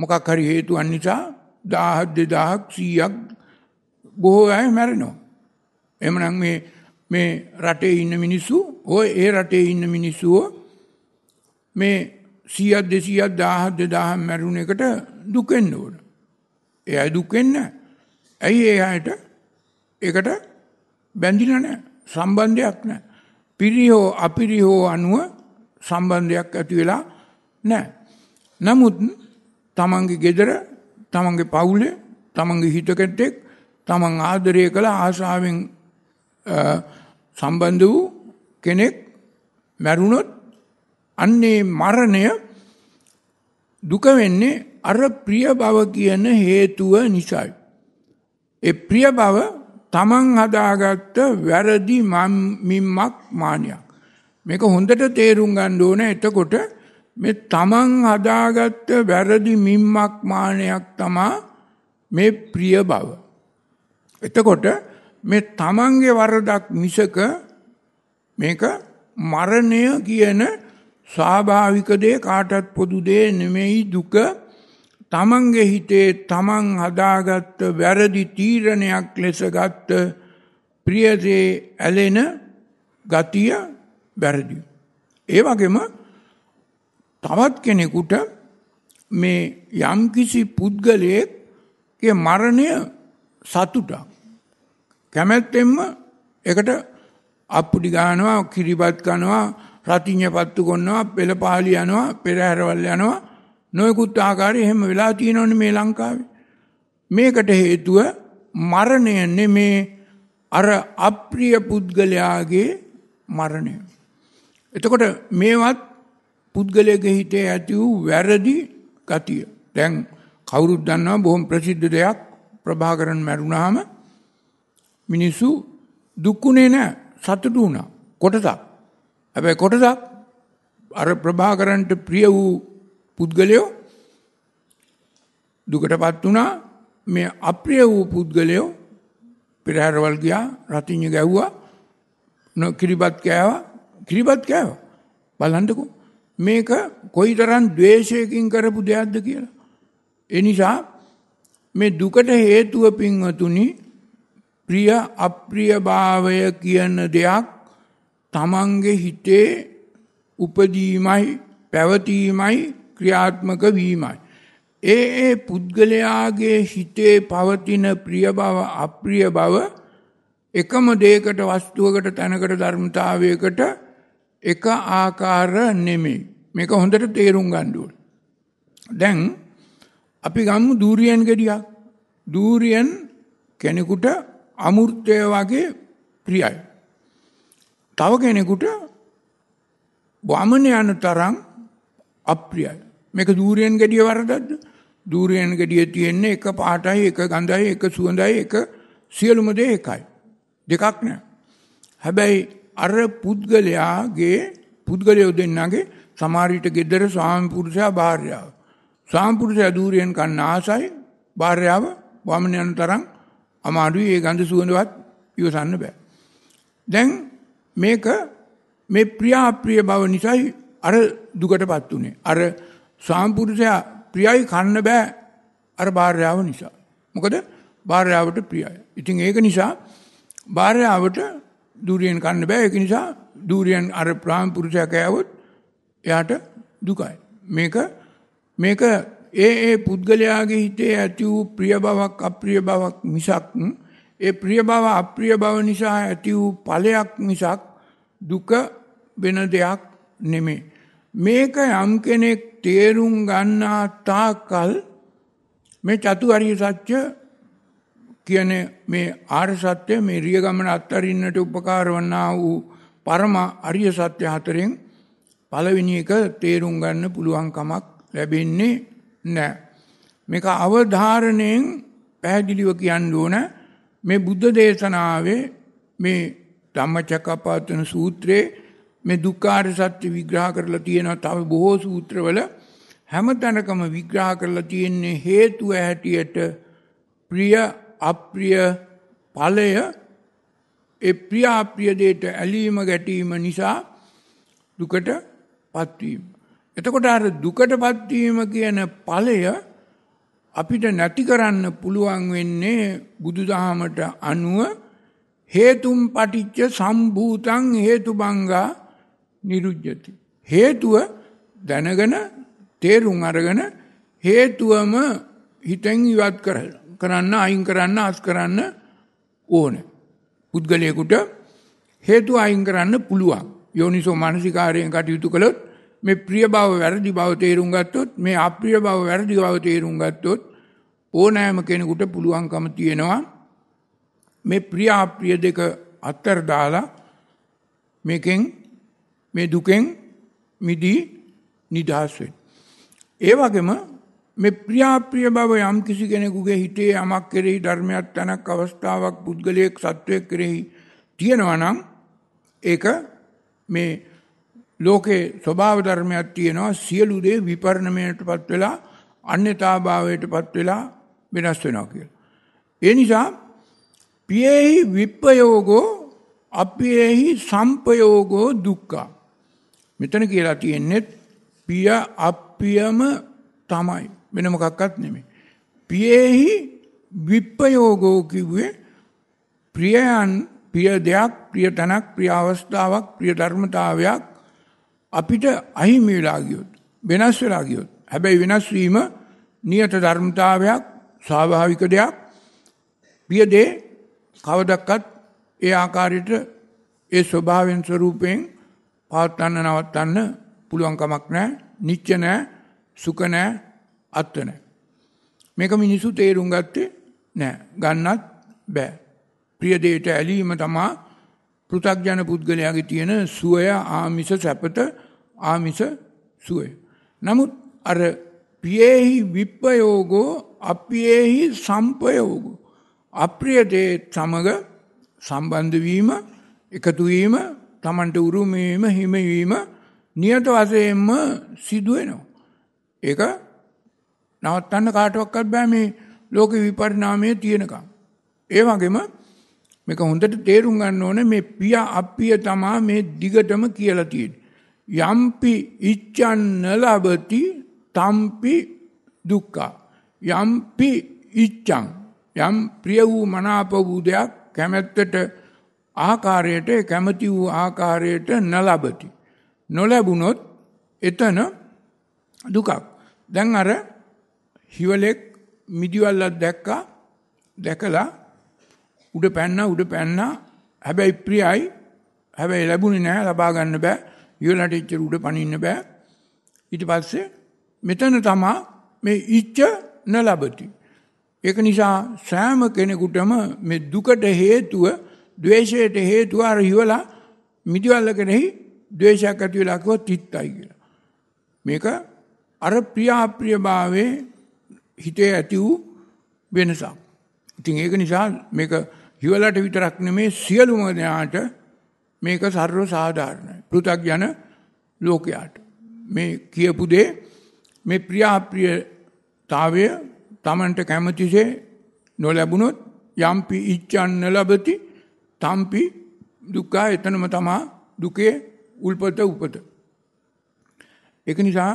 මොකක් හරි හේතුවක් නිසා 1000 2000ක් 100ක් බොහෝ අය මැරෙනවා. එමනම් මේ මේ රටේ ඉන්න මිනිස්සු ඔය ඒ රටේ ඉන්න මිනිස්සුව මේ සියත් දෙසියත් දාහත් දෙදාහම් මැරුණ එකට දුකෙන්න්න ඕන. එය දුක්වෙන්න ඇයි ඒ අයට එකට බැඳිලන සම්බන්ධයක් නෑ. පිරිහෝ අපිරිහෝ අනුව සම්බන්ධයක් ඇති වෙලා නෑ. නමුත් තමන්ගේ ගෙදර තමන්ගේ පවුලේ තමන්ගේ හිතකැත්තෙක් තමන් ආදරය කළ ආසාාවෙන් සම්බන්ධ වූ කෙනෙක් මැරුණොත් අන්නේ මරණය දුක වෙන්නේ අර ප්‍රිය බව කියන හේතුව නිසායි. ඒ ප්‍රිය බව තමන් හදාගත්ත වැරදි මිම්මක් මානියක්. මේක හොඳට තේරුම් ගන්න ඕන එතකොට මේ තමන් හදාගත්ත වැරදි මිම්මක් මානයක් තමා මේ ප්‍රිය බව. එතකොට මේ තමන්ගේ වරදක් මිසක මේක මරණය කියන ස්වාභාවික දේ කාටත් පොදු දේ නෙමෙයි දුක තමන්ගේ හිතේ තමන් හදාගත්ත වැරදි තීරණයක් ලෙස ගත්ත ප්‍රියදේ ඇලෙන ගතිය වැරදි. ඒ වගේම තවත් කෙනෙකුට මේ යම්කිසි පුද්ගලයෙක්ගේ මරණය සතුටක් කැමැත්තෙන්ම එකට අප්පුඩි ගානවා කිරිබත් කනවා රතිඤ්ඤ පත්තු ගන්නවා පෙළපාලි යනවා පෙරහැරවල් යනවා නොයෙකුත් ආකාරයේ එහෙම වෙලා තියෙනවනේ මේ ලංකාවේ මේකට හේතුව මරණය නෙමේ අර අප්‍රිය පුද්ගලයාගේ මරණය එතකොට මේවත් පුද්ගලයාගේ හිතේ ඇති වූ වැරදි ගතිය දැන් කවුරුත් දන්නවා බොහොම ප්‍රසිද්ධ දෙයක් ප්‍රභාකරන් මැරුණාම මිනිස්සු දුක්ුණේ නැහැ සතුටු වුණා කොටසක්. හැබැයි කොටසක් අර ප්‍රභාකරන්ට ප්‍රිය වූ පුද්ගලයෝ දුකටපත් වුණා මේ අප්‍රිය වූ පුද්ගලයෝ පෙරහැරවල් ගියා රතිඤ්ඤ ගැව්වා නොකිරිබත් කෑවා කිරිබත් කෑවා බලන්නකෝ මේක කොයිතරම් द्वේෂයකින් කරපු දෙයක්ද කියලා ඒ නිසා මේ දුකට හේතුව පින්වතුනි ප්‍රිය අප්‍රියභාවය කියන දෙයක් තමන්ගේ හිතේ උපදීමයි පැවතීමයි ක්‍රියාත්මක වීමයි. ඒ ඒ පුද්ගලයාගේ හිතේ පවතින ප්‍රිය බව අප්‍රිය බව එකම දේකට වස්තුවකට තැනකට ධර්මතාවයකට එක ආකාර නෙමේ. මේක හොඳට තේරුම් ගණ්ඩුව. දැන් අපි ගම්මු දූරියන් ගෙඩියක් දූරියන් කෙනෙකුට අමෘතය වගේ ප්‍රියයි. තව කෙනෙකුට වමන යන තරම් අප්‍රියයි. මේක ධූරයෙන් gediya වරදක්ද? ධූරයෙන් gediya තියෙන්නේ එක පාටයි, එක ගඳයි, එක සුවඳයි, එක සියලුම දේ එකයි. දෙකක් නෑ. හැබැයි අර පුද්ගලයාගේ පුද්ගලයෝ දෙන්නගේ සමාරිට gedara ස්වාමි පුරුෂයා භාර්යාව. ස්වාමි පුරුෂයා ධූරයෙන් කන්න ආසයි, භාර්යාව වමන යන තරම් අමාරුයි ඒ ගඳ සුවඳවත් ඉවසන්න බෑ. දැන් මේක මේ ප්‍රියාප්‍රිය බව නිසායි අර දුකටපත් උනේ. අර සාම්පුරුෂයා ප්‍රියයි කන්න බෑ අර භාර්යාව නිසා. මොකද භාර්යාවට ප්‍රියයි. ඉතින් ඒක නිසා භාර්යාවට දූරියෙන් කන්න බෑ ඒක නිසා දූරියෙන් අර ප්‍රාම් පුරුෂයා කෑවොත් එයාට දුකයි. මේක මේක ඒ ඒ පුද්ගලයාගේ හිතේ ඇති වූ ප්‍රිය බවක් අප්‍රිය බවක් මිසක් ඒ ප්‍රිය බව අප්‍රිය බව නිසා ඇති වූ ඵලයක් මිසක් දුක වෙන දෙයක් නෙමේ. මේක යම් කෙනෙක් තේරුම් ගන්නා තාකල් මේ චතුරාර්ය සත්‍ය කියන මේ ආර්ය සත්‍ය මේ රිය ගමන අත්හරින්නට උපකාර වන්නා වූ පරම අරිය සත්‍ය හතරෙන් පළවෙනි එක තේරුම් ගන්න පුළුවන් කමක් ලැබෙන්නේ නෑ. මේක අවධාරණයෙන් පැහැදිලිව කියන්න ඕන මේ බුද්ධ දේශනාවේ මේ ධම්මචක්කපවත්තන සූත්‍රයේ මේ දුක්ඛාර සත්‍ය විග්‍රහ කරලා තියෙනවා තව බොහෝ සූත්‍රවල හැම තැනකම විග්‍රහ කරලා තියෙන්නේ හේතුව හැටියට ප්‍රිය අප්‍රිය ඵලය ඒ ප්‍රිය අප්‍රිය දෙයට ඇලීම ගැටීම නිසා දුකට පත්වීම එතකොට අර දුකටපත් වීම කියන ඵලය අපිට නැති කරන්න පුළුවන් වෙන්නේ බුදුදහමට අනුව හේතුම් පටිච්ච සම්භූතං හේතුබංගා නිරුජ්ජති හේතුව දැනගෙන තේරුම් අරගෙන හේතුවම හිතෙන් ඉවත් කරන්න අයින් කරන්න අස් කරන්න ඕනේ පුද්ගලයෙකුට හේතු අයින් කරන්න පුළුවන් යෝනිසෝ මානසිකාරයෙන් කටයුතු කළොත් මේ ප්‍රිය බව වැරදි බව තේරුම් ගත්තොත් මේ අප්‍රිය බව වැරදි බව තේරුම් ගත්තොත් ඕනෑම කෙනෙකුට පුළුවන්කම තියෙනවා මේ ප්‍රිය අප්‍රිය දෙක අත්තර දාලා මේකෙන් මේ දුකෙන් මිදී නිදහස් වෙන්න. ඒ වගේම මේ ප්‍රියාප්‍රිය බව යම් කිසි කෙනෙකුගේ හිතේ යමක් කෙරෙහි ධර්මයක් තැනක් අවස්ථාවක් පුද්ගලයෙක් සත්වයක් කෙරෙහි තියෙනවා නම් ඒක මේ ලෝකේ ස්වභාව ධර්මයක් තියෙනවා සියලු දේ විපර්ණමයටපත් වෙලා අන්‍යතාභාවයටපත් වෙලා වෙනස් වෙනවා කියලා. ඒ නිසා පියෙහි විප්පයෝගෝ අපියෙහි සම්පයෝගෝ දුක්ඛා. මෙතන කියලා තියෙන්නේ පිය අප්පියම තමයි. වෙන මොකක්වත් නෙමෙයි. පියෙහි විප්පයෝගෝ කිව්වේ ප්‍රියයන් ප්‍රිය දෙයක් ප්‍රිය තනක් ප්‍රිය අවස්ථාවක් ප්‍රිය ධර්මතාවයක් අපිට අහිමි වෙලා ගියොත් වෙනස් වෙලා ගියොත් හැබැයි වෙනස් වීම නියත ධර්මතාවයක් ස්වාභාවික දෙයක් පියදේ කවදක්වත් ඒ ආකාරයට ඒ ස්වභාවයෙන් ස්වરૂපයෙන් පවත්වන්න නවත්තන්න පුළුවන් කමක් නැහැ නිච්ච නැහැ සුඛ නැහැ අත්ව නැහැ මේක මිනිසු තේරුම් ගත්තේ නැහැ ගන්නත් බෑ ප්‍රිය දෙයට ඇලීම තමයි පෘථග්ජන පුද්ගලයාගේ තියෙන සුවය ආමිෂ සැපත ආමිෂ සුවය. නමුත් අර පියේහි විප්පයෝගෝ අපියේහි සම්පයෝගෝ අප්‍රියදේ සමග සම්බන්ධ වීම එකතු වීම Tamanට උරුම වීම හිම වීම නියත වශයෙන්ම සිදු වෙනවා. ඒක නවත්තන්න කාටවත් බෑ මේ ලෝක විපරිණාමයේ තියෙනකම්. ඒ වගේම මේක හොඳට තේරුම් ගන්න ඕනේ මේ පිය අප්‍රිය තමා මේ දිගටම කියලා තියෙන්නේ. යම්පි ඉච්ඡන්න ලබති තම්පි දුක්ඛ යම්පි ඉච්ඡං යම් ප්‍රිය වූ මනාප වූ දෙයක් කැමැත්තට ආකාරයට කැමති වූ ආකාරයට නලබති නොලැබුණොත් එතන දුකක් දැන් අර හිවලෙක් මිදිවල්ලක් දැක්කා දැකලා උඩ පැන්නා උඩ පැන්නා හැබැයි ප්‍රියයි හැබැයි ලැබුණේ නැහැ ලබා ගන්න බෑ ඉවලට එච්චර උඩ පනින්න බෑ. ඊට පස්සේ මෙතන තමා මේ ඉච්ඡ නලබති. ඒක නිසා සෑම කෙනෙකුටම මේ දුකට හේතුව, द्वේෂයට හේතුව අර ඉවලා මිදිවල්ල කෙනෙහි द्वේෂයක් ඇති වෙලා කිව්වොත් තිත්තයි කියලා. මේක අර ප්‍රිය අප්‍රියභාවයේ හිතේ ඇති වූ වෙනසක්. ඉතින් ඒක නිසා මේක හිවලට විතරක් නෙමේ සියලුම දෙනාට මේක සර්ව සාධාරණයි. පෘථග්ජන ලෝකයාට. මේ කියපු දේ මේ ප්‍රිය අප්‍රියතාවය Tamanට කැමතිසේ නොලැබුණොත් යම්පි ඉච්ඡන්න ලැබති තම්පි දුක්ඛ එතනම තමා දුකේ උල්පත උපත. ඒක නිසා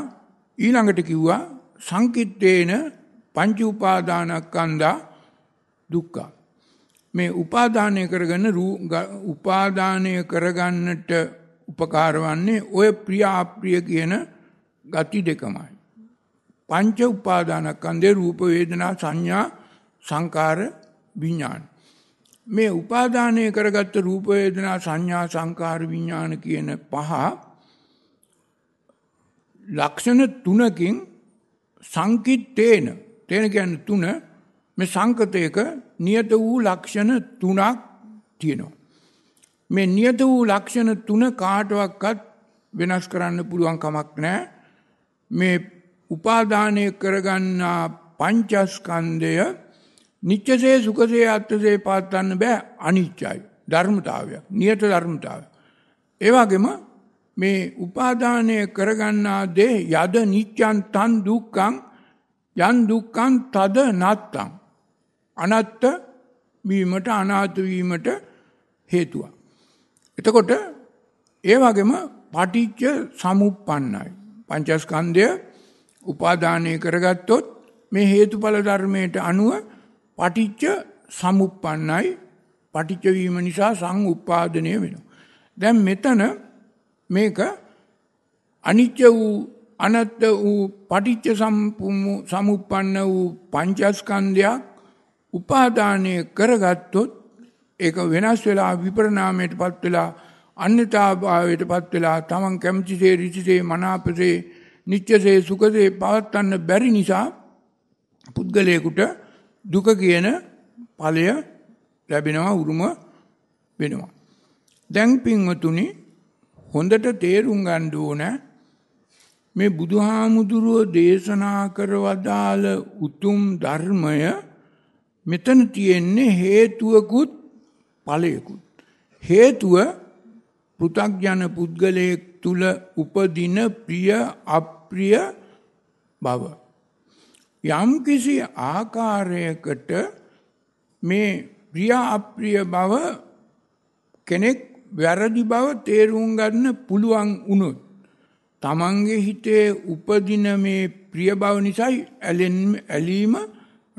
ඊළඟට කිව්වා සංකිට්ඨේන පංච උපාදානස්කන්ධා දුක්ඛා මේ උපාදානය කරගන්න උපාදානය කරගන්නට උපකාර වන්නේ ඔය ප්‍රිය අප්‍රිය කියන ගති දෙකමයි. පංච උපාදානස්කන්ධේ රූප වේදනා සංඥා සංකාර විඥාන. මේ උපාදානය කරගත්ත රූප වේදනා සංඥා සංකාර විඥාන කියන පහ ලක්ෂණ තුනකින් සංකිටේන තේන කියන්නේ තුන මේ සංකතයක නියත වූ ලක්ෂණ තුනක් තියෙනවා. මේ නියත වූ ලක්ෂණ තුන කාටවත් වෙනස් කරන්න පුළුවන් කමක් නැහැ. මේ උපාදානය කරගන්නා පංචස්කන්ධය නිත්‍යසේ සුඛසේ අත්‍යසේ පාත්තන්න බෑ අනිත්‍යයි ධර්මතාවයක් නියත ධර්මතාවය. ඒ වගේම මේ උපාදානය කරගන්නා දේ යද නිත්‍යං තන් දුක්ඛං යන් දුක්ඛං තද නත්තං අනත්ත වීමට අනාත වීමට හේතුවක්. එතකොට ඒ වගේම පටිච්ච සමුප්පන්නයි. පංචස්කන්ධය උපාදානය කරගත්තොත් මේ හේතුඵල ධර්මයට අනුව පටිච්ච සමුප්පන්නයි පටිච්ච වීම නිසා සංඋපාදනය වෙනවා. දැන් මෙතන මේක අනිත්‍ය වූ අනත්ත වූ පටිච්ච සම්පූර්ණ සමුප්පන්න වූ පංචස්කන්ධයක් උපාදානය කරගත්තොත් ඒක වෙනස් වෙලා විපරණාමයට පත් වෙලා අන්‍යතාභාවයට පත් වෙලා තමන් කැමතිසේ රිසිසේ මනාපසේ නිච්චසේ සුකසේ පවත්වන්න බැරි නිසා පුද්ගලයෙකුට දුක කියන ඵලය ලැබෙනවා උරුම වෙනවා. දැන් පින්වතුනි හොඳට තේරුම් ගන්න ඕන මේ බුදුහාමුදුරුව දේශනා කර වදාළ උතුම් ධර්මය මෙතන තියෙන්නේ හේතුවකුත් ඵලයකුත්. හේතුව පෘථග්ජන පුද්ගලයෙක් තුල උපදින ප්‍රිය අප්‍රිය බව. යම් කිසි ආකාරයකට මේ ප්‍රිය අප්‍රිය බව කෙනෙක් වැරදි බව තේරුම් ගන්න පුළුවන් වුණොත් තමන්ගේ හිතේ උපදින මේ ප්‍රිය බව නිසායි ඇලීම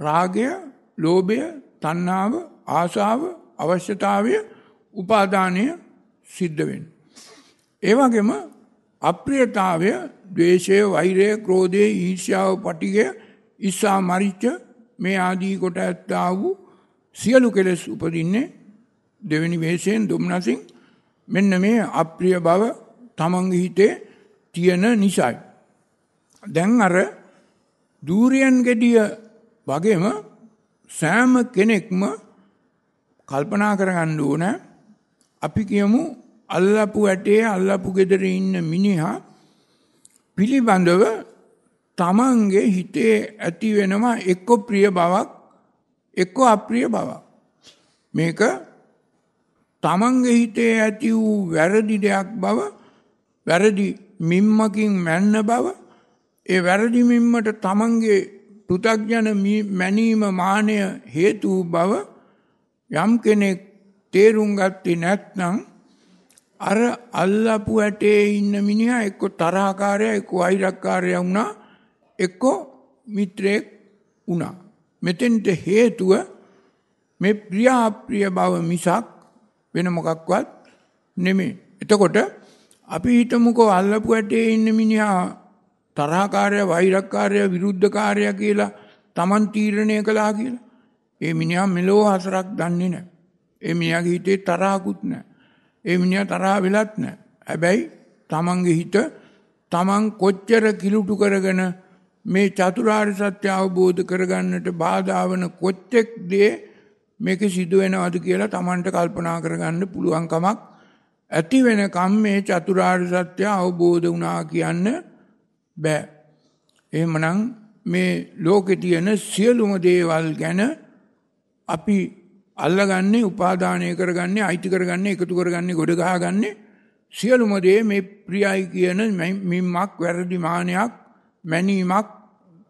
රාගය ලෝභය, තණ්හාව, ආශාව, අවශ්‍යතාවය, උපාදානය සිද්ධ වෙන්නේ. ඒ වගේම අප්‍රියතාවය, ද්වේෂය, වෛරය, ක්‍රෝධය, ඊර්ෂ්‍යාව, පටිඝය, ඉස්සා මරිච්ච මේ ආදී කොට ඇත්තා වූ සියලු කෙලෙස් උපදින්නේ දෙවෙනි වේශයෙන් දුම්නසින් මෙන්න මේ අප්‍රිය බව තමන්ගේ හිතේ තියෙන නිසයි. දැන් අර දූරියන් gediya වගේම සෑම කෙනෙක්ම කල්පනා කරගන්න ඕන අපි කියමු අල්ලපු ඇටේ අල්ලපු ගෙදර ඉන්න මිනිහා පිළිබඳව තමන්ගේ හිතේ ඇති වෙනවා එක්ක ප්‍රිය බවක් එක්ක අප්‍රිය බවක් මේක තමන්ගේ හිතේ ඇති වූ වැරදි දෙයක් බව වැරදි මිම්මකින් මැන්න බව ඒ වැරදි මිම්මට තමන්ගේ පෘථග්ජන මැනීම මානය හේතු බව යම් කෙනෙක් තේරුම් ගත්තේ නැත්නම් අර අල්ලපු ඇටේ ඉන්න මිනිහා එක්ක තරහකාරය එක්ක වෛරක්කාරය වුණා එක්ක මිත්‍රයෙක් වුණා මෙතෙන්ට හේතුව මේ ප්‍රියාප්‍රිය බව මිසක් වෙන මොකක්වත් නෙමෙයි එතකොට අපි හිතමුකෝ අල්ලපු ඇටේ ඉන්න මිනිහා තරහකාරය වෛරක්කාරය විරුද්ධකාරය කියලා තමන් තීරණය කලා කියලා. ඒ මිනිහා මෙලෝ හසරක් දන්නේ නෑ. ඒ මිනිහාගේ හිතේ තරහකුත් නෑ. ඒ මිනිහා තරහ වෙලත් නෑ. හැබැයි තමන්ගේ හිත තමන් කොච්චර කිලුටු කරගෙන මේ චතුරාර්ය සත්‍ය අවබෝධ කරගන්නට බාධා වන කොච්චෙක් දේ මේක සිදු වෙනවද කියලා තමන්ට කල්පනා කරගන්න පුළුවන් කමක් ඇති වෙනකම් මේ චතුරාර්ය සත්‍ය අවබෝධ වුණා කියන්නේ බෑ. එහෙමනම් මේ ලෝකේ තියෙන සියලුම දේවල් ගැන අපි අල්ලගන්නේ උපාදානය කරගන්නේ අයිති කරගන්නේ එකතු කරගන්නේ ගොඩ ගහගන්නේ සියලුම දේ මේ ප්‍රියයි කියන මිම්මක් වැරදි මානයක් මැනීමක්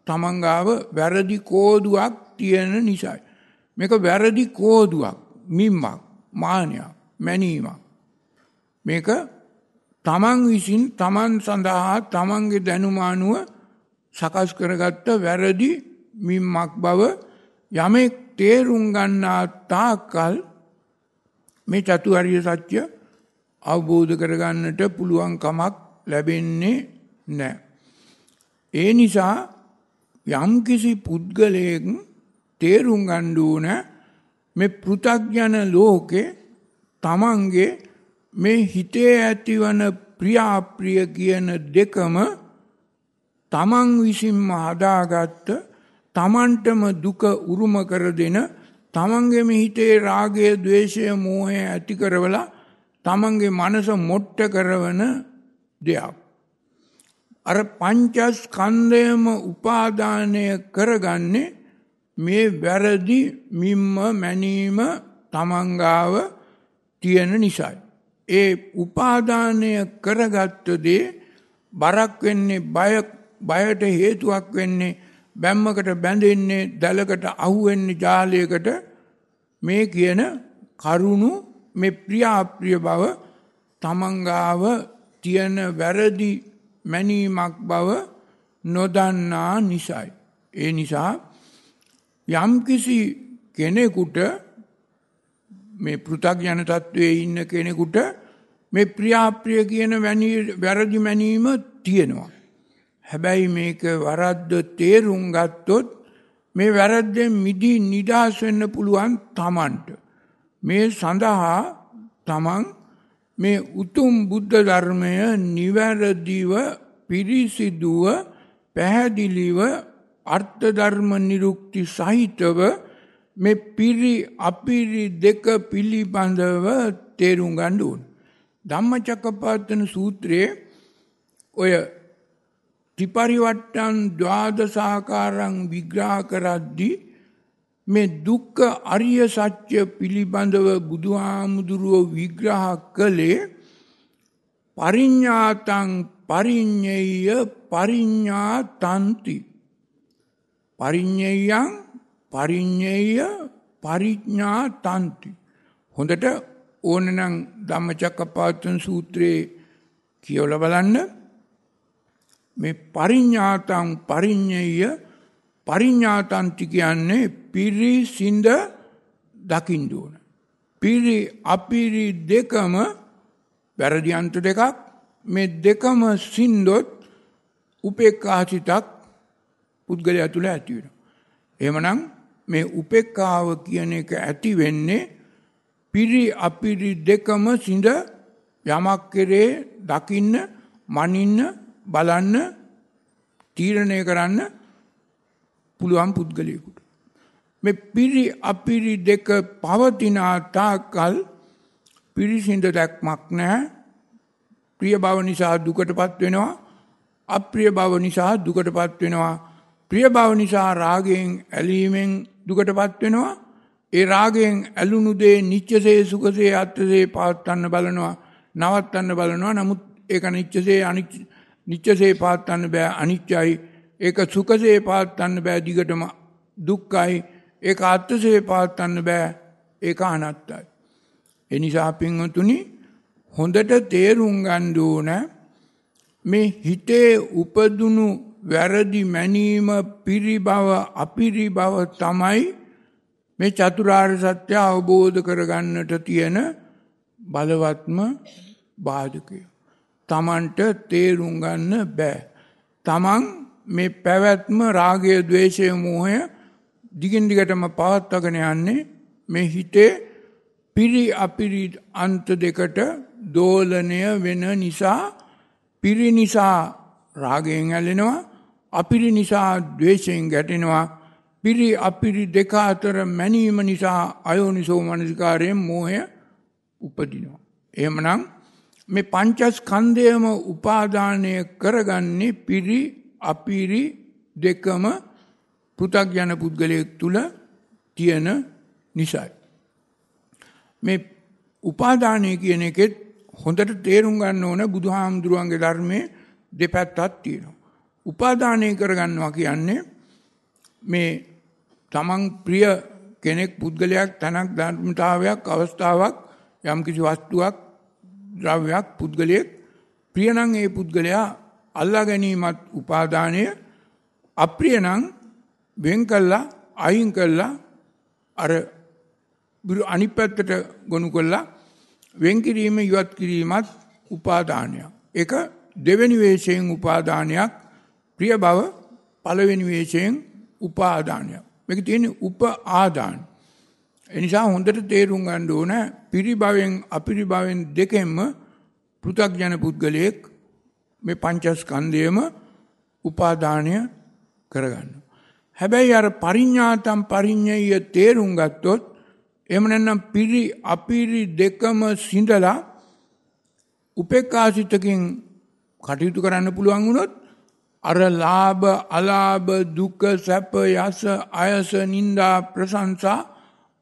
තමන්ගාව වැරදි කෝදුවක් තියෙන නිසයි මේක වැරදි කෝදුවක් මිම්මක් මානයක් මැනීමක් මේක තමන් විසින් තමන් සඳහා තමන්ගේ දැනුම අනුව සකස් කරගත්ත වැරදි මිම්මක් බව යමෙක් තේරුම් ගන්නා තාකල් මේ චතුහරිය සත්‍ය අවබෝධ කරගන්නට පුළුවන් කමක් ලැබෙන්නේ නැහැ. ඒ නිසා යම්කිසි පුද්ගලයෙක් තේරුම් ගන්න ඕන මේ පෘථග්ජන ලෝකේ තමන්ගේ මේ හිතේ ඇතිවන ප්‍රියාප්‍රිය කියන දෙකම තමන් විසින්ම හදාගත්ත තමන්ටම දුක උරුම කර දෙන තමන්ගේම හිතේ රාගය දවේශය මෝහය ඇති කරවලා තමන්ගේ මනස මොට්ට කරවන දෙයක්. අර පංචස් කන්දයම උපාධානය කරගන්නේ මේ වැරදි මිම්ම මැනීම තමංගාව තියෙන නිසයි. ඒ උපාදානය කරගත්ත දේ බරක් වෙන්නේ බය බයට හේතුවක් වෙන්නේ බැම්මකට බැඳෙන්නේ දැලකට අහුවෙන්නේ ජාලයකට මේ කියන කරුණු මේ ප්‍රිය අප්‍රිය බව තමංගාව තියෙන වැරදි මැනීමක් බව නොදන්නා නිසයි. ඒ නිසා යම්කිසි කෙනෙකුට මේ පෘථග්ජන තත්වයේ ඉන්න කෙනෙකුට මේ ප්‍රියාප්‍රිය කියන වැරදි මැනීම තියෙනවා. හැබැයි මේක වරද්ද තේරුම් ගත්තොත් මේ වැරද්දෙන් මිදී නිදහස් වෙන්න පුළුවන් Tamanට. මේ සඳහා Taman මේ උතුම් බුද්ධ ධර්මය නිවැරදිව පිරිසිදුව පැහැදිලිව අර්ථ ධර්ම නිරුක්ති සහිතව මේ පිරි අපිරි දෙක පිළිබඳව තේරුම් ගන්න ඕන. ධම්මචක්කපවත්තන සූත්‍රයේ ඔය ත්‍රිපරිවට්ටන් ද්වාදසාකාරං විග්‍රහ කරද්දී මේ දුක්ඛ අරිය සත්‍ය පිළිබඳව බුදුහාමුදුරුව විග්‍රහ කළේ පරිඤ්ඤාතං පරිඤ්ඤය පරිඤ්ඤාතන්ති පරිඤ්ඤයං පරිඤ්ඤය පරිඥාතන්ති හොඳට ඕනනම් ධම්මචක්කපවත්තන සූත්‍රයේ කියවල බලන්න මේ පරිඥාතං පරිඤ්ඤය පරිඥාතන්ති කියන්නේ පිරිසිඳ දකින්න ඕන. පිරි අපිරි දෙකම වැරදි අන්ත දෙකක් මේ දෙකම සින්දොත් උපේක්ඛාසිතක් පුද්ගලයා තුල ඇති වෙනවා. එහෙමනම් මේ උපේක්ඛාව කියන එක ඇති වෙන්නේ පිරි අපිරි දෙකම සිඳ යමක් කෙරේ දකින්න මනින්න බලන්න තීරණය කරන්න පුළුවන් පුද්ගලයෙකුට මේ පිරි අපිරි දෙක පවතින තාකල් පිරිසිඳ දැක්මක් නැහැ ප්‍රිය බව නිසා දුකටපත් වෙනවා අප්‍රිය බව නිසා දුකටපත් වෙනවා ප්‍රිය බව නිසා රාගයෙන් ඇලීමෙන් දුකටපත් වෙනවා ඒ රාගයෙන් ඇලුණු දේ නිච්චසේ සුඛසේ අත්‍යසේ පාත්තන්න බලනවා නවත්තන්න බලනවා නමුත් ඒක නිච්චසේ අනිච්ච නිච්චසේ පාත්තන්න බෑ අනිච්චයි ඒක සුඛසේ පාත්තන්න බෑ දිගටම දුක්ඛයි ඒක අත්‍යසේ පාත්තන්න බෑ ඒක අනත්තයි ඒ නිසා පින්වතුනි හොඳට තේරුම් ගන්න ඕන මේ හිතේ උපදුණු වැරදි මැනීම පිරිබව අපිරිබව තමයි මේ චතුරාර්ය සත්‍ය අවබෝධ කරගන්නට තියෙන බලවත්ම බාධකය. තමන්ට තේරුම් ගන්න බෑ. තමන් මේ පැවැත්ම රාගය දවේශය මූහය දිගින් දිගටම පවත්වගෙන යන්නේ මේ හිතේ පිරි අපිරි අන්ත දෙකට දෝලනය වෙන නිසා පිරි නිසා රාගයෙන් ඇලෙනවා අපිරි නිසා දවේශයෙන් ගැටෙනවා පිරි අපිරි දෙක අතර මැනීම නිසා අයෝනිසෝ මනසිකාරයෙන් මෝහය උපදිනවා. එහෙමනම් මේ පංචස්කන්ධයම උපාදානය කරගන්නේ පිරි අපිරි දෙකම පෘථග්ජන පුද්ගලයෙක් තුල තියෙන නිසායි. මේ උපාදානය කියන එකෙත් හොඳට තේරුම් ගන්න ඕන බුදුහාමුදුරුවන්ගේ ධර්මයේ දෙපැත්තක් තියෙනවා. උපාදානය කරගන්නවා කියන්නේ මේ තමන් ප්‍රිය කෙනෙක් පුද්ගලයක් තැනක් ධර්මතාවයක් අවස්ථාවක් යම්කිසි වස්තුවක් ද්‍රව්‍යයක් පුද්ගලයෙක් ප්‍රියනම් ඒ පුද්ගලයා අල්ලා ගැනීමත් උපාදානය අප්‍රියනම් වෙන් කළා අයින් කළා අර බුරු අනිපැත්තට ගොනු කළා වෙන් කිරීම ඉවත් කිරීමත් උපාදානයක් ඒක දෙවෙනි වේශයෙන් උපාදානයක් ප්‍රිය බව පළවෙනි වේශයෙන් උපාදානයක් මේක තියෙන්නේ උපආදාන. ඒ නිසා හොඳට තේරුම් ගන්න ඕන පිරිභවෙන් අපිරිභවෙන් දෙකෙන්ම පෘථග්ජන පුද්ගලයෙක් මේ පංචස්කන්ධයම උපාදානය කරගන්න. හැබැයි අර පරිඥාතම් පරිඥය තේරුම් ගත්තොත් එහෙම නැත්නම් පිරි අපිරි දෙකම සිඳලා උපේකාසිතකින් කටයුතු කරන්න පුළුවන් වුණොත් අර ලාභ අලාභ දුක සැප යස අයස නිന്ദා ප්‍රශංසා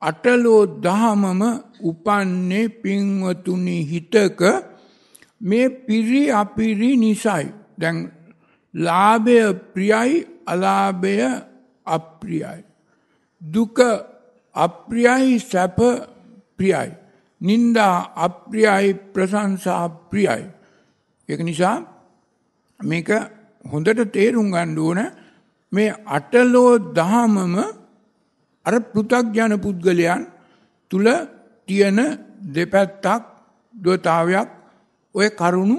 අටලෝ දහමම උපන්නේ පින්වතුනි හිතක මේ පිරි අපිරි නිසයි දැන් ලාභය ප්‍රියයි අලාභය අප්‍රියයි දුක අප්‍රියයි සැප ප්‍රියයි නිന്ദා අප්‍රියයි ප්‍රශංසා ප්‍රියයි ඒක නිසා මේක හොඳට තේරුම් ගන්න ඕන මේ අටලෝ දහමම අර පෘථග්ජන පුද්ගලයන් තුල තියෙන දෙපැත්තක් ද්වතාවයක් ඔය කරුණු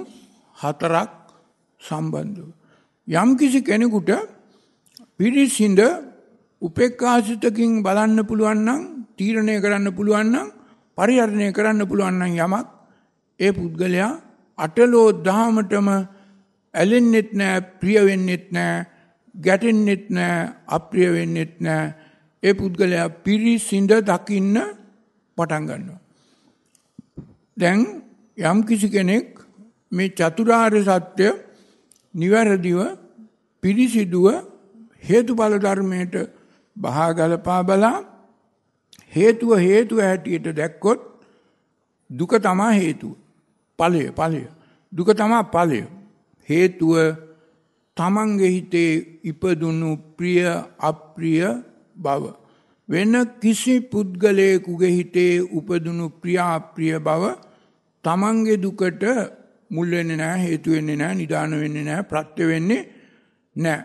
හතරක් සම්බන්ධව යම් කිසි කෙනෙකුට පිරිසිඳ උපේක්ඛාසිතකින් බලන්න පුළුවන් නම් තීරණය කරන්න පුළුවන් නම් පරිහරණය කරන්න පුළුවන් නම් යමක් ඒ පුද්ගලයා අටලෝ දහමටම ඇලෙන්නෙත් නෑ ප්‍රිය වෙන්නෙත් නෑ ගැටෙන්නෙත් නෑ අප්‍රිය වෙන්නෙත් නෑ ඒ පුද්ගලයා පිරිසිඳ දකින්න පටන් ගන්නවා. දැන් යම් කිසි කෙනෙක් මේ චතුරාර්ය සත්‍ය නිවැරදිව පිරිසිදුව හේතුඵල ධර්මයට බහා ගලපා බලා හේතුව හේතුව හැටියට දැක්කොත් දුක තමයි හේතුව. ඵලය ඵලය. දුක තමයි ඵලය. හේතුව තමන්ගේ හිතේ ඉපදුණු ප්‍රිය අප්‍රිය බව. වෙන කිසි පුද්ගලයෙකුගේ හිතේ උපදුණු ප්‍රියාප්‍රිය බව තමන්ගේ දුකට මුල්වෙන්න නෑ හේතුවෙන්නේ නෑ නිධාන වෙන්න නෑ ප්‍රත්්‍ය වෙන්නේ නෑ.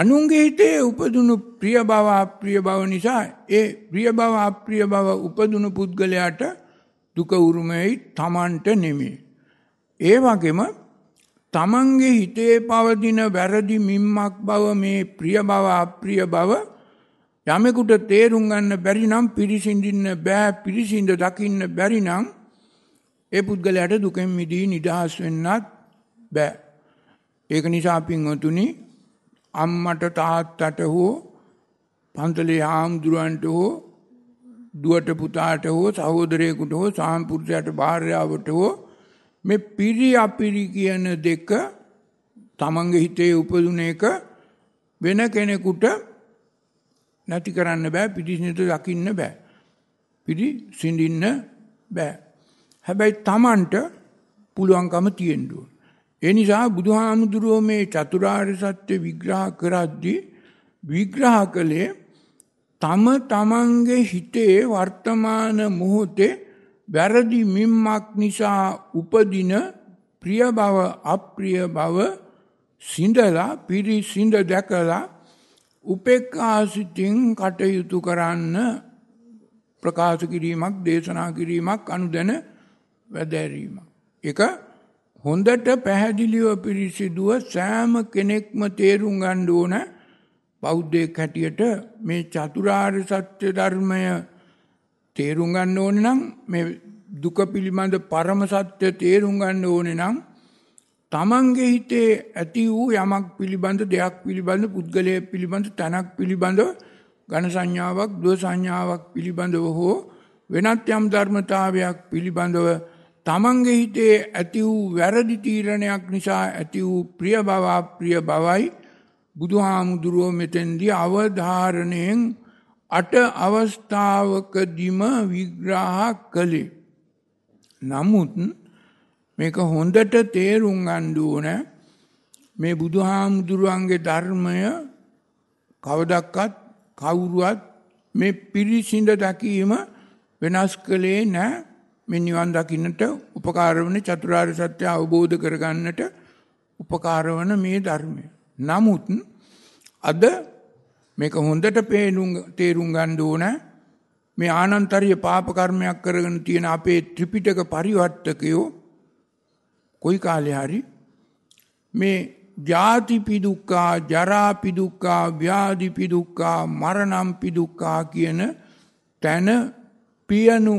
අනුන්ගේ හිතේ උපදුණු ප්‍රිය බව අප්‍රිය බව නිසා ඒ ප්‍රිය බව අප්‍රිය බව උපදුණු පුද්ගලයාට දුක උරුමයි තමන්ට නෙමේ. ඒ වගේම තමන්ගේ හිතේ පවතින වැරදි මිම්මක් බව මේ ප්‍රිය බව අප්‍රිය බව යමෙකුට තේරුම් ගන්න බැරි නම් පිරිසිඳින්න බෑ පිරිසිඳ දකින්න බැරි නම් ඒ පුද්ගලයාට දුකෙන් මිදී නිදහස් වෙන්නත් බෑ. ඒක නිසා පින්වතුනි අම්මට තාත්තට හෝ පන්තලේ හාමුදුරුවන්ට හෝ දුවට පුතාට හෝ සහෝදරයෙකුට හෝ සාම්පුරුෂයාට භාර්යාවට හෝ මේ පිරි අපිරි කියන දෙක තමන්ගේ හිතේ උපදුන එක වෙන කෙනෙකුට නැති කරන්න බෑ පිරිසිඳ දකින්න බෑ. පිරි සිඳින්න බෑ. හැබැයි තමන්ට පුළුවන්කම තියෙන්න ඕන. ඒ නිසා බුදුහාමුදුරුවෝ මේ චතුරාර්ය සත්‍ය විග්‍රහ කරද්දී විග්‍රහ කළේ තම තමන්ගේ හිතේ වර්තමාන මොහොතේ වැරදි මිම්මක් නිසා උපදින ප්‍රිය බව අප්‍රිය බව සිඳලා පිරිසිඳ දැකලා උපේක්ඛාසිතින් කටයුතු කරන්න ප්‍රකාශ කිරීමක් දේශනා කිරීමක් අනුදැන වැදෑරීමක්. එක හොඳට පැහැදිලිව පිරිසිදුව සෑම කෙනෙක්ම තේරුම් ගන්න ඕන බෞද්ධයෙක් හැටියට මේ චතුරාර්ය සත්‍ය ධර්මය තේරුම් ගන්න ඕනේ නම් මේ දුක පිළිබඳ පරම සත්‍ය තේරුම් ගන්න ඕනේ නම් තමන්ගේ හිතේ ඇති වූ යමක් පිළිබඳ දෙයක් පිළිබඳ පුද්ගලය පිළිබඳ තනක් පිළිබඳ ඝන සංඥාවක් දෝ සංඥාවක් පිළිබඳව හෝ වෙනත් යම් ධර්මතාවයක් පිළිබඳව තමන්ගේ හිතේ ඇති වූ වැරදි තීරණයක් නිසා ඇති වූ ප්‍රිය බව අප්‍රිය බවයි බුදුහාමුදුරුව මෙතෙන්දී අවධාරණයෙන් අට අවස්ථාවකදිම විග්‍රහ කළේ. නමුත් මේක හොඳට තේරුම් අන්ඩුවන මේ බුදුහාමුදුරුවන්ගේ ධර්මය කවදක්කත් කවුරුවත් මේ පිරිසිඳ දකීම වෙනස් කළේ නෑ මෙනිවන් දකින්නට උපකාරවන චතුරාර් සත්‍යය අවබෝධ කරගන්නට උපකාරවන මේ ධර්මය. නමුත් අද මේක හොඳට තේරුම් ගන්න ඕන මේ ආනන්තරිය පාප කර්මයක් කරගෙන තියෙන අපේ ත්‍රිපිටක පරිවර්තකයෝ කොයි කාලේ හරි මේ ජාති පිදුක්කා ජරා පිදුක්කා ව්‍යාධි පිදුක්කා මරණම් පිදුක්කා කියන තන පියනු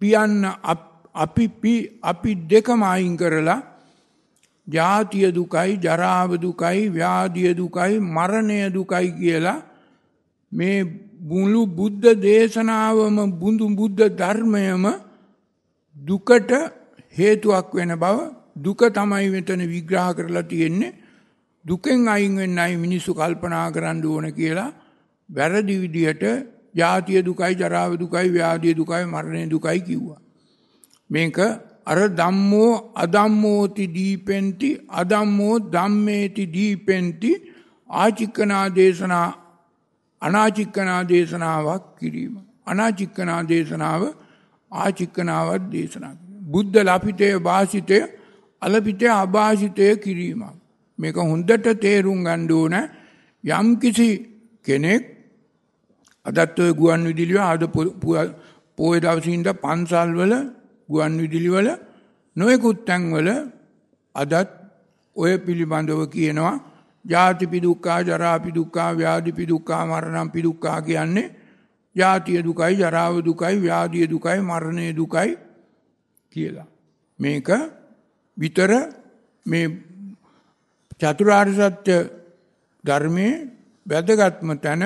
පියන්න අපි අපි දෙකම අයින් කරලා ජාතිය දුකයි ජරාව දුකයි ව්‍යාධිය දුකයි මරණය දුකයි කියලා මේ බුළු බුද්ධ දේශනාවම බුදු බුද්ධ ධර්මයම දුකට හේතුවක් වෙන බව දුක තමයි මෙතන විග්‍රහ කරලා තියෙන්නේ දුකෙන් අයින් වෙන්නයි මිනිස්සු කල්පනා කරන්න ඕන කියලා වැරදි විදියට ජාතිය දුකයි ජරාව දුකයි ව්‍යාධිය දුකයි මරණය දුකයි කිව්වා මේක අර ධම්මෝ අධම්මෝති දීපෙන්ති අධම්මෝ ධම්මේති දීපෙන්ති ආචික්කනා දේශනා අනාචික්කනා දේශනාවක් කිරීම. අනාචික්කනා දේශනාව ආචික්කනාවත් දේශනා බුද්ධ ලපිතය භාසිතය අලපිතය අභාෂිතය කිරීම. මේක හොඳට තේරුම් ගණ්ඩුවන යම් කිසි කෙනෙක් අදත් ඔය ගුවන් විදිලිය අද පෝය දවසින්ද පන්සල්වල ගුවන් විදුලි වල නොයෙකුත් තැන්වල අදත් ඔය පිළිබඳව කියනවා ජාතිපි දුක්ඛා ජරාපි දුක්ඛා ව්‍යාධිපි දුක්ඛා මරණම්පි දුක්ඛා කියන්නේ ජාතිය දුකයි ජරාව දුකයි ව්‍යාධිය දුකයි මරණය දුකයි කියලා. මේක විතර මේ චතුරාර්ය සත්‍ය ධර්මයේ වැදගත්ම තැන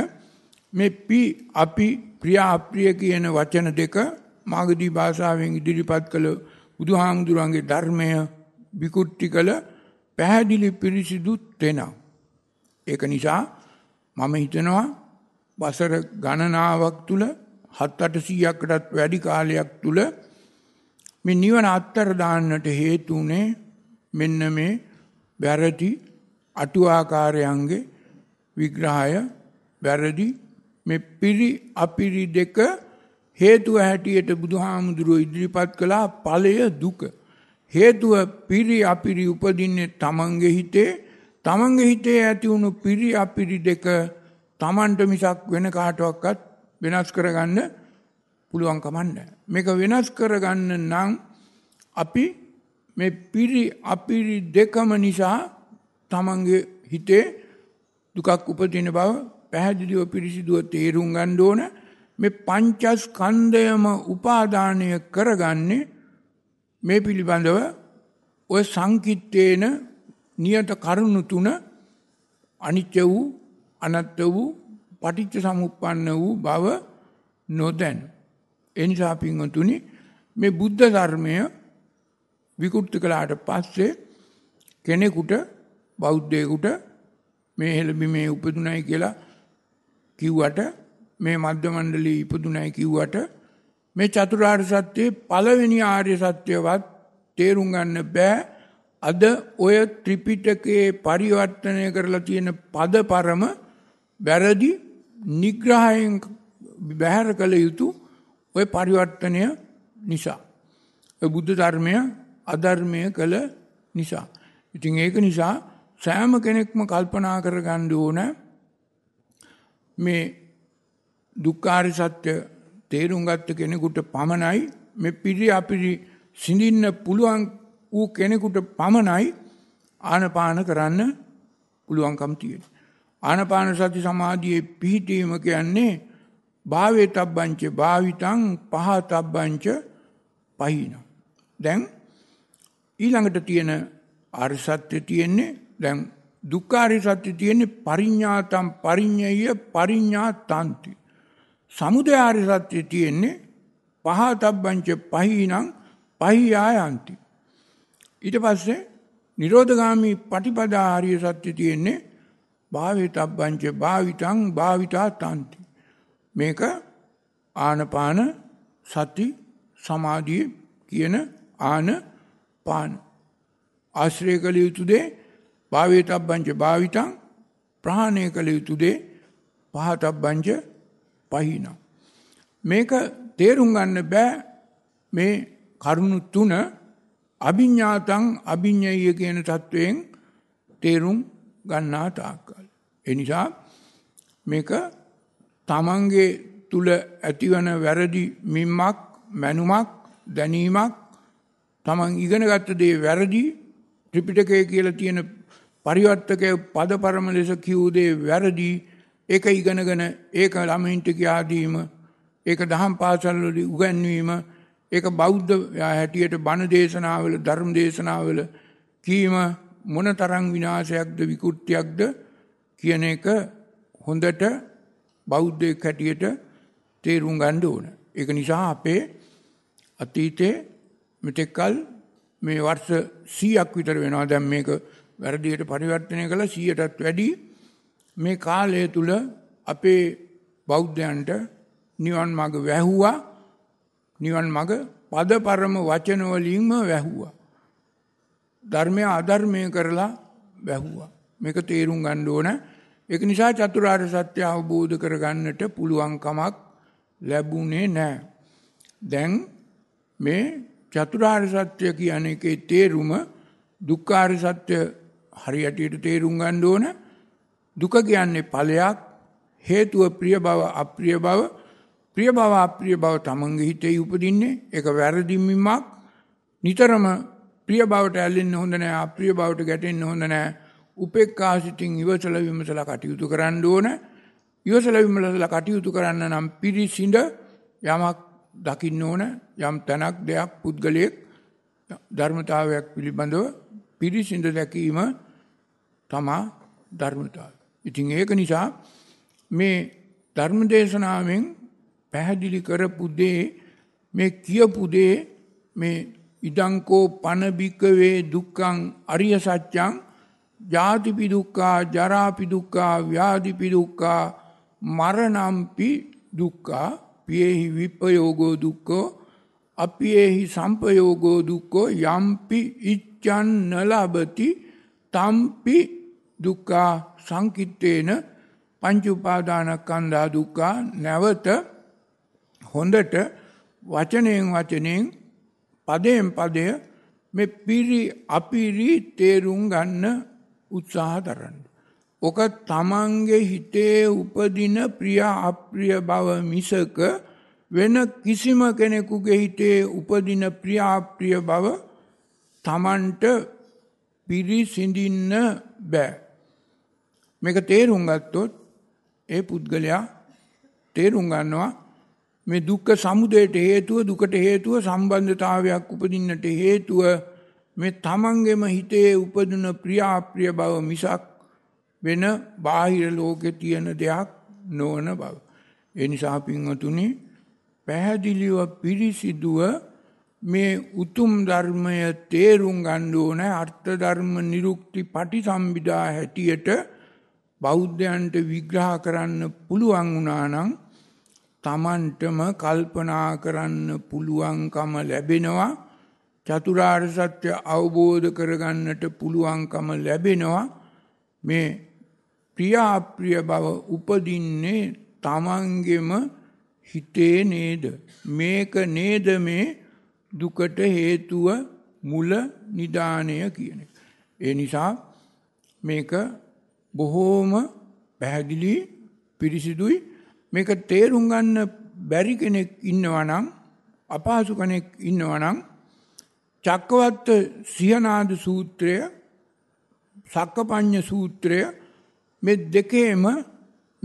මේ පි අපි ප්‍රිය අප්‍රිය කියන වචන දෙක මාගදී භාෂාවෙන් ඉදිරිපත් කළ බුදුහාමුදුරන්ගේ ධර්මය විකුට්ටි කළ පැහැදිලි පිරිසිදු තෙනා. ඒක නිසා මම හිතනවා වසර ගණනාවක් තුළ හත් අටසීයක්කටත් වැඩි කාලයක් තුළ මේ නිවන අත්තරදාන්නට හේතුනේ මෙන්න මේ වැරදි අටුවාකාරයන්ගේ විග්‍රහය වැරදි මේ පිරි අපිරි දෙක හේතුව හැටියට බුදුහාමුදුරුව ඉදිරිපත් කළා ඵලය දුක. හේතුව පිරි අපිරි උපදින්නේ තමන්ගේ හිතේ තමන්ගේ හිතේ ඇති වුණු පිරි අපිරි දෙක තමන්ට මිසක් වෙන කාටවත් වෙනස් කරගන්න පුළුවන් කමන්නේ. මේක වෙනස් කරගන්න නම් අපි මේ පිරි අපිරි දෙකම නිසා තමන්ගේ හිතේ දුකක් උපදින බව පැහැදිලිව පිරිසිදුව තේරුම් ගන්න ඕනේ. මේ පංචස්කන්ධයම උපාදානය කරගන්නේ මේ පිළිබඳව ඔය සංකිට්ඨේන නියත කරුණු තුන අනිත්‍ය වූ අනත්ත වූ පටිච්ච සමුප්පන්න වූ බව නොදැන. ඒ නිසා පින්වතුනි මේ බුද්ධ ධර්මය විකෘති කළාට පස්සේ කෙනෙකුට බෞද්ධයෙකුට මේ හෙළබිමේ උපදුණයි කියලා කිව්වට මේ මධ්‍ය මණ්ඩලයේ ඉපදුණයි කිව්වට මේ චතුරාර්ය සත්‍යයේ පළවෙනි ආර්ය සත්‍යවත් තේරුම් ගන්න බෑ අද ඔය ත්‍රිපිටකයේ පරිවර්තනය කරලා තියෙන පදපරම වැරදි නිග්‍රහයෙන් බැහැර කළ යුතු ඔය පරිවර්තනය නිසා ඔය බුද්ධ ධර්මය අධර්මය කළ නිසා ඉතින් ඒක නිසා සෑම කෙනෙක්ම කල්පනා කරගන්න ඕන මේ දුක්ඛාර සත්‍ය තේරුම් ගත්ත කෙනෙකුට පමණයි මේ පිළි අපිරි සිඳින්න පුළුවන් ඌ කෙනෙකුට පමණයි ආනපාන කරන්න පුළුවන්කම් තියෙන. ආනපාන සති සමාධියේ පිහිටීම කියන්නේ භාවේ තබ්බංච භාවිතං පහ තබ්බංච පහින. දැන් ඊළඟට තියෙන ආර්ය සත්‍ය තියෙන්නේ දැන් දුක්ඛාරය සත්‍ය තියෙන්නේ පරිඤ්ඤාතම් පරිඤ්ඤය පරිඤ්ඤාතාන්ති. සමුදයාරි සත්‍ය තියෙන්නේ පහතබ්බංච පහීනං පහියායන්ති. ඊට පස්සේ නිරෝධගාමි පටිපදා ආර්ය සත්‍ය තියෙන්නේ භාවිතබ්බංච භාවිතං භාවිතා තන්ති. මේක ආනපාන සති සමාධිය කියන ආන පාන ආශ්‍රය කළ යුතු දේ භාවිතබ්බංච භාවිතං ප්‍රහාණය කළ යුතු දේ පහතබ්බංච පහිනවා. මේක තේරුම් ගන්න බෑ මේ කරුණු තුන අභිඥාතං අභිඥය කියන தත්වයෙන් තේරුම් ගන්නා තාක්කල්. ඒ නිසා මේක තමන්ගේ තුල ඇතිවන වැරදි මිම්මක්, මැනුමක්, දැනීමක් තමන් ඉගෙනගත්ත දේ වැරදි ත්‍රිපිටකය කියලා තියෙන පරිවර්තකයේ පදපරම ලෙස කියූ දේ වැරදි ඒක ඉගෙනගෙන ඒක ළමයින්ට කියා දීම ඒක දහම් පාසල්වලදී උගන්වීම ඒක බෞද්ධ හැටියට බණ දේශනාවල ධර්ම දේශනාවල කීම මොනතරම් විනාශයක්ද විකෘතියක්ද කියන එක හොඳට බෞද්ධයෙක් හැටියට තේරුම් ගන්න ඕන. ඒක නිසා අපේ අතීතයේ මෙතෙක්කල් මේ වර්ෂ 100ක් විතර වෙනවා දැන් මේක වැරදියට පරිවර්තනය කළා 100ටත් වැඩියි මේ කාලය තුල අපේ බෞද්ධයන්ට නිවන් මඟ වැහුවා නිවන් මඟ පදපරම වචන වලින්ම වැහුවා ධර්මය අධර්මය කරලා වැහුවා මේක තේරුම් ගන්න ඕන ඒක නිසා චතුරාර්ය සත්‍ය අවබෝධ කරගන්නට පුළුවන් කමක් ලැබුණේ නැහැ දැන් මේ චතුරාර්ය සත්‍ය කියන එකේ තේරුම දුක්ඛාර සත්‍ය හරියටියට තේරුම් ගන්න ඕනේ දුක කියන්නේ ඵලයක් හේතුව ප්‍රිය බව අප්‍රිය බව ප්‍රිය බව අප්‍රිය බව තමන්ගේ හිතේ උපදින්නේ ඒක වැරදිමිමක් නිතරම ප්‍රිය බවට ඇලෙන්න හොඳ නෑ අප්‍රිය බවට ගැටෙන්න හොඳ නෑ උපේක්ඛාසිතින් ඉවසල විමසලා කටයුතු කරන්න ඕන ඉවසල විමසලා කටයුතු කරන්න නම් පිරිසිඳ යමක් දකින්න ඕන යම් තැනක් දෙයක් පුද්ගලයෙක් ධර්මතාවයක් පිළිබඳව පිරිසිඳ දැකීම තමා ධර්මතාවය ඉතින් ඒක නිසා මේ ධර්ම දේශනාවෙන් පැහැදිලි කරපු දේ මේ කියපු දේ මේ ඉදංකෝ පනබිකවේ දුක්ඛං අරිය සත්‍යං ජාතිපි දුක්ඛා ජරාපි දුක්ඛා ව්‍යාධිපි දුක්ඛා මරණම්පි දුක්ඛා පියේහි විපයෝගෝ දුක්ඛෝ අපියේහි සම්පයෝගෝ දුක්ඛෝ යම්පි ඉච්ඡන් නලබති තම්පි දුක්කා සංකිත්තේන පංචුපාදානකන්දා දුක්කා නැවත හොඳට වචනයෙන් වචනයෙන් පදයෙන් පදය මේ පිරි අපිරි තේරුම් ගන්න උත්සාහ දරන්න. ඕක තමන්ගේ හිතේ උපදින ප්‍රිය අප්‍රිය බව මිසක වෙන කිසිම කෙනෙකුගේ හිතේ උපදින ප්‍රිය අප්‍රිය බව තමන්ට පිරිසිඳින්න බෑ. මේක තේරුම් ගත්තොත් ඒ පුද්ගලයා තේරුම් ගන්නවා මේ දුක්ඛ සමුදයට හේතුව දුකට හේතුව සම්බන්ධතාවයක් උපදින්නට හේතුව මේ තමන්ගෙම හිතේ උපදින ප්‍රියාප්‍රිය බව මිසක් වෙන බාහිර ලෝකේ තියෙන දෙයක් නොවන බව. ඒ නිසා පින්වතුනි පැහැදිලිව පිරිසිදුව මේ උතුම් ධර්මය තේරුම් ගන්න ඕනේ අර්ථ ධර්ම නිරුක්ති පටිසම්භිදා හැටියට බෞද්ධයන්ට විග්‍රහ කරන්න පුළුවන් වුණානම් තමන්ටම කල්පනා කරන්න පුළුවන්කම ලැබෙනවා චතුරාර් සත්‍ය අවබෝධ කරගන්නට පුළුවන්කම ලැබෙනවා මේ ප්‍රියාප්‍රිය බව උපදින්නේ තමන්ගෙම හිතේ නේද මේක නේද මේ දුකට හේතුව මුල නිදානය කියන. ඒ නිසා මේක බොහෝම පැහැදිලි පිරිසිදුයි මේක තේරුම් ගන්න බැරි කෙනෙක් ඉන්නවා නම් අපහසු කෙනෙක් ඉන්නවා නම් චක්කවත්ත සියනාද සූත්‍රය සක්කපඤ්ඤ සූත්‍රය මේ දෙකේම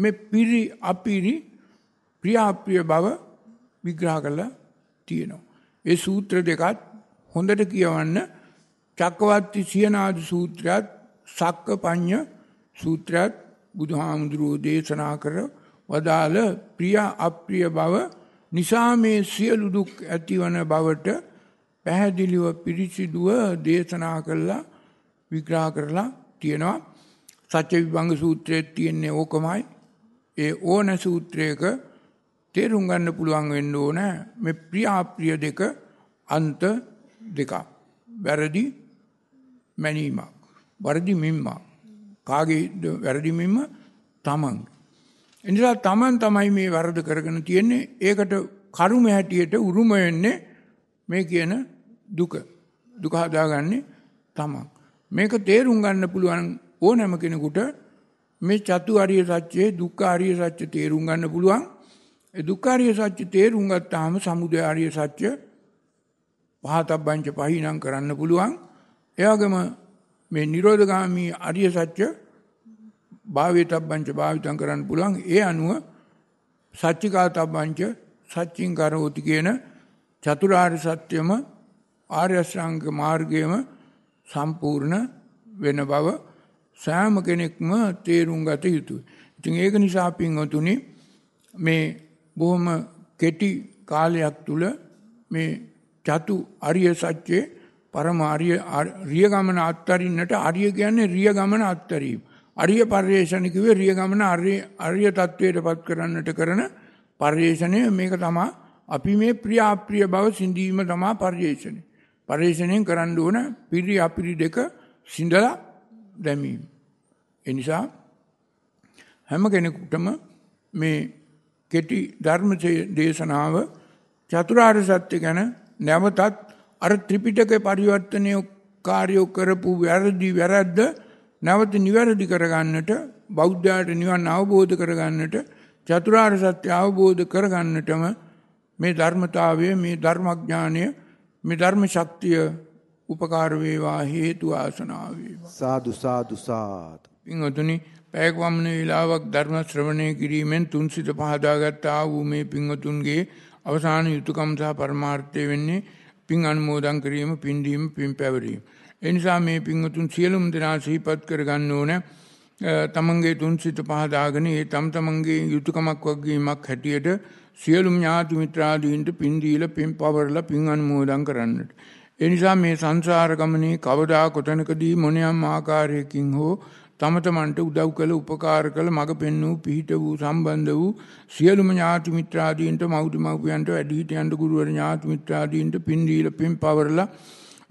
මේ පිරි අපිරි ප්‍රියාප්‍රිය බව විග්‍රහ කරලා තියෙනවා. ඒ සූත්‍ර දෙකත් හොඳට කියවන්න චක්කවර්ති සියනාද සූත්‍රයත් සක්කපඤ්ඤ සූත්‍රයත් බුදුහාමුදුරුව දේශනා කර වදාළ ප්‍රිය අප්‍රිය බව නිසා මේ සියලු දුක් ඇතිවන බවට පැහැදිලිව පිරිසිදුව දේශනා කළා විග්‍රහ කරලා තියෙනවා සත්‍ය විභංග සූත්‍රයේ තියෙන්නේ ඕකමයි ඒ ඕන සූත්‍රයක තේරුම් ගන්න පුළුවන් වෙන්න ඕන මේ ප්‍රිය අප්‍රිය දෙක අන්ත දෙකක් වැරදි මැනීමක් වරදි මිම්මක් කාගේ වැරදිමින්ම තමන්. එනිසා තමන් තමයි මේ වරද කරගෙන තියෙන්නේ ඒකට කරුම හැටියට උරුම වෙන්නේ මේ කියන දුක. දුක හදාගන්නේ තමන්. මේක තේරුම් ගන්න පුළුවන් ඕනෑම කෙනෙකුට මේ චතු ආර්ය සත්‍යයේ දුක්ඛ ආර්ය සත්‍ය තේරුම් ගන්න පුළුවන්. ඒ දුක්ඛ ආර්ය සත්‍ය තේරුම් ගත්තාම සමුදය ආර්ය සත්‍ය පහතබ්බංච පහිනම් කරන්න පුළුවන්. එයාගම මේ නිරෝධගාමී අරිය සත්‍ය භාවිතබ්බංච භාවිතම් කරන්න පුළුවන් ඒ අනුව සච්චිකාතබ්බංච සච්චින් කරෝති කියන චතුරාර්ය සත්‍යම ආර්ය අෂ්ටාංග මාර්ගයේම සම්පූර්ණ වෙන බව සෑම කෙනෙක්ම තේරුම් ගත යුතුයි. ඉතින් ඒක නිසා පින්වතුනි මේ බොහොම කෙටි කාලයක් තුල මේ චතු අරිය සත්‍යයේ පරම ආර්ය රිය ගමන අත්තරින්නට ආර්ය කියන්නේ රිය ගමන අත්තරීම. අරිය පරිේෂණ කිව්වේ රිය ගමන ආර්ය ආර්ය தത്വයටපත් කරන්නට කරන පරිේෂණය මේක තමයි අපි මේ ප්‍රිය අප්‍රිය බව සිඳීම තමයි පරිේෂණය. පරිේෂණයෙන් කරන්න ඕන පිරි අපිරි දෙක සිඳලා දැමීම. ඒ නිසා හැම කෙනෙකුටම මේ කෙටි ධර්ම දේශනාව චතුරාර්ය සත්‍ය ගැන නැවතත් අර ත්‍රිපිටක පරිවර්තනය කාර්යෝ කරපු වැරදි වැරද්ද නැවත නිවැරදි කරගන්නට බෞද්ධයාට නිවන් අවබෝධ කරගන්නට චතුරාර්ය සත්‍ය අවබෝධ කරගන්නටම මේ ධර්මතාවය මේ ධර්මඥානය මේ ධර්ම ශක්තිය උපකාර වේවා හේතු ආසනාව වේවා සාදු සාදු සාත් පින්වතුනි පැයක වමන වේලාවක් ධර්ම ශ්‍රවණය කිරීමෙන් තුන් සිත පහදාගත් ආ වූ මේ පින්වතුන්ගේ අවසාන යුතුයකම් සහ පරමාර්ථය වෙන්නේ පින් අනුමෝදන් කිරීම පින්දීම පින් පැවරීම. එනිසා මේ පින්වතුන් සියලුම දෙනා සිහිපත් කරගන්න ඕන තමන්ගේ තුන් සිත පහදාගෙන ඒ තම තමන්ගේ යුතුකමක් වගේීමක් හැටියට සියලුම් ඥාති මිත්‍රාදීන්ට පින්දීල පින් පවරල පින් අනුමෝදන් කරන්නට. එනිසා මේ සංසාරගමනයේ කවදා කොතනකදී මොනයම් ආකාරයකින් හෝ තම තමන්ට උදව් කළ උපකාර කළ මඟ පෙන්වූ පිහිට වූ සම්බන්ධ වූ සියලුම ඥාති මිත්‍රාදීන්ට මෞදි මව්පියන්ට වැඩිහිටියන්ට ගුරුවර ඥාති මිත්‍රාදීන්ට පින් දීලා පින් පවරලා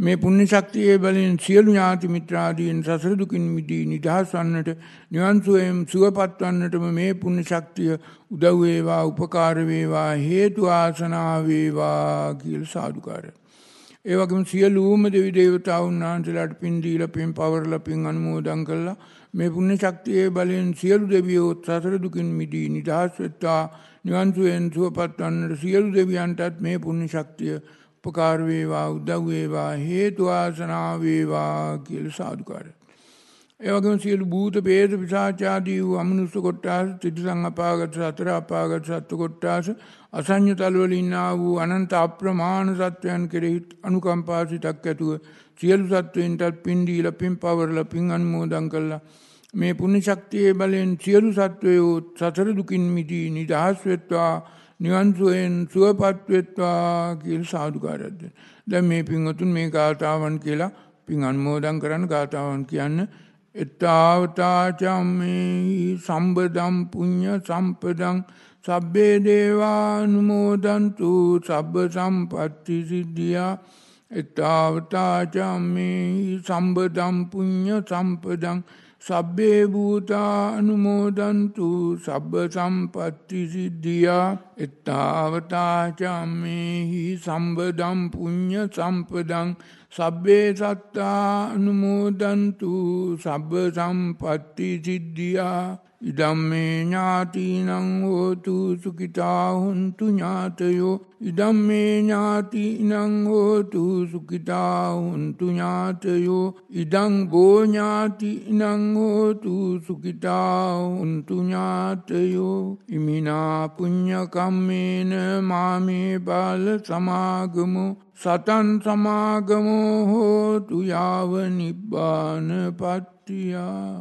මේ පුණ්‍ය ශක්තියේ බලෙන් සියලු ඥාති මිත්‍රාදීන් සසර දුකින් මිදී නිදහස් වන්නට නිවන් සුවයෙන් සුවපත් වන්නටම මේ පුණ්‍ය ශක්තිය උදව් වේවා උපකාර වේවා හේතු ආසනා වේවා කියලා සාදුකාරය ඒ වගේම සියලුම දෙවි දේවතාවුන් වහන්සේලාට පින් දීලා පින් පවරලා පින් අනුමෝදන් කළා මේ පුණ්‍ය ශක්තියේ බලෙන් සියලු දෙවියෝ සතර දුකින් මිදී නිදහස් වෙත්වා නිවන් සුවෙන් සුවපත් වන්නට සියලු දෙවියන්ටත් මේ පුණ්‍ය ශක්තිය උපකාර වේවා උදව් වේවා හේතු ආසනාව වේවා කියලා සාදුකාරය ඒ වගේම සියලු භූත ભેද පිසාචාදී වූ අමනුෂ්‍ය කොට්ටාස ත්‍රිසං අපාගත සතර අපාගත සත්තු කොට්ටාස අසඤ්ඤතල වල ඉන්නා වූ අනන්ත අප්‍රමාණ සත්වයන් කෙරෙහි අනුකම්පා සිතක් ඇතුව සියලු සත්වයන්ටත් පින් දීලා පින් පවරලා පින් අනුමෝදන් කළා මේ පුණ්‍ය ශක්තියේ බලෙන් සියලු සත්වයෝ සතර දුකින් මිදී නිදහස් වෙත්වා නිවන් සුවෙන් සුවපත් වෙත්වා කියලා සාදුකාරයක් දැන් මේ පින්වතුන් මේ ගාථාවන් කියලා පින් අනුමෝදන් කරන්න ගාථාවන් කියන්නේ එත්තාවතාචම්මේ සම්බදම් පුුණ්්‍ය සම්පදං සබ්බේදේවානුමෝදන්තු සබ්බ සම්පත්ති සිද්ධියා එත්තාවතාචම්මේ සම්බදම් පුුණ්්‍ය සම්පදං සබ්බේ භූතානුමෝදන්තු සබ්බ සම්පත්ති සිද්ධියා එත්තාවතාචම්මේහි සම්බදම් පුුණ්්‍ය සම්පදං සබ්බේ සත්තා අනුමෝදන්තු සබ්බ සම්පatti සිද්ධියා ඉදම්මේ ඥාතිීනං හෝතු සුකිතා හුන්තු ඥාතයෝ ඉදම්මේ ඥාතිීනං හෝතු සුකිතා හුන්තු ඥාතයෝ ඉඩං බෝඥාතිීනං හෝතු සුකිතා හුන්තු ඥාතයෝ ඉමිනා පුං්ඥකම්මේන මාමේ බාල සමාගමු සතන් සමාගමෝ හෝතු යාව නිබ්බාන පට්ටියා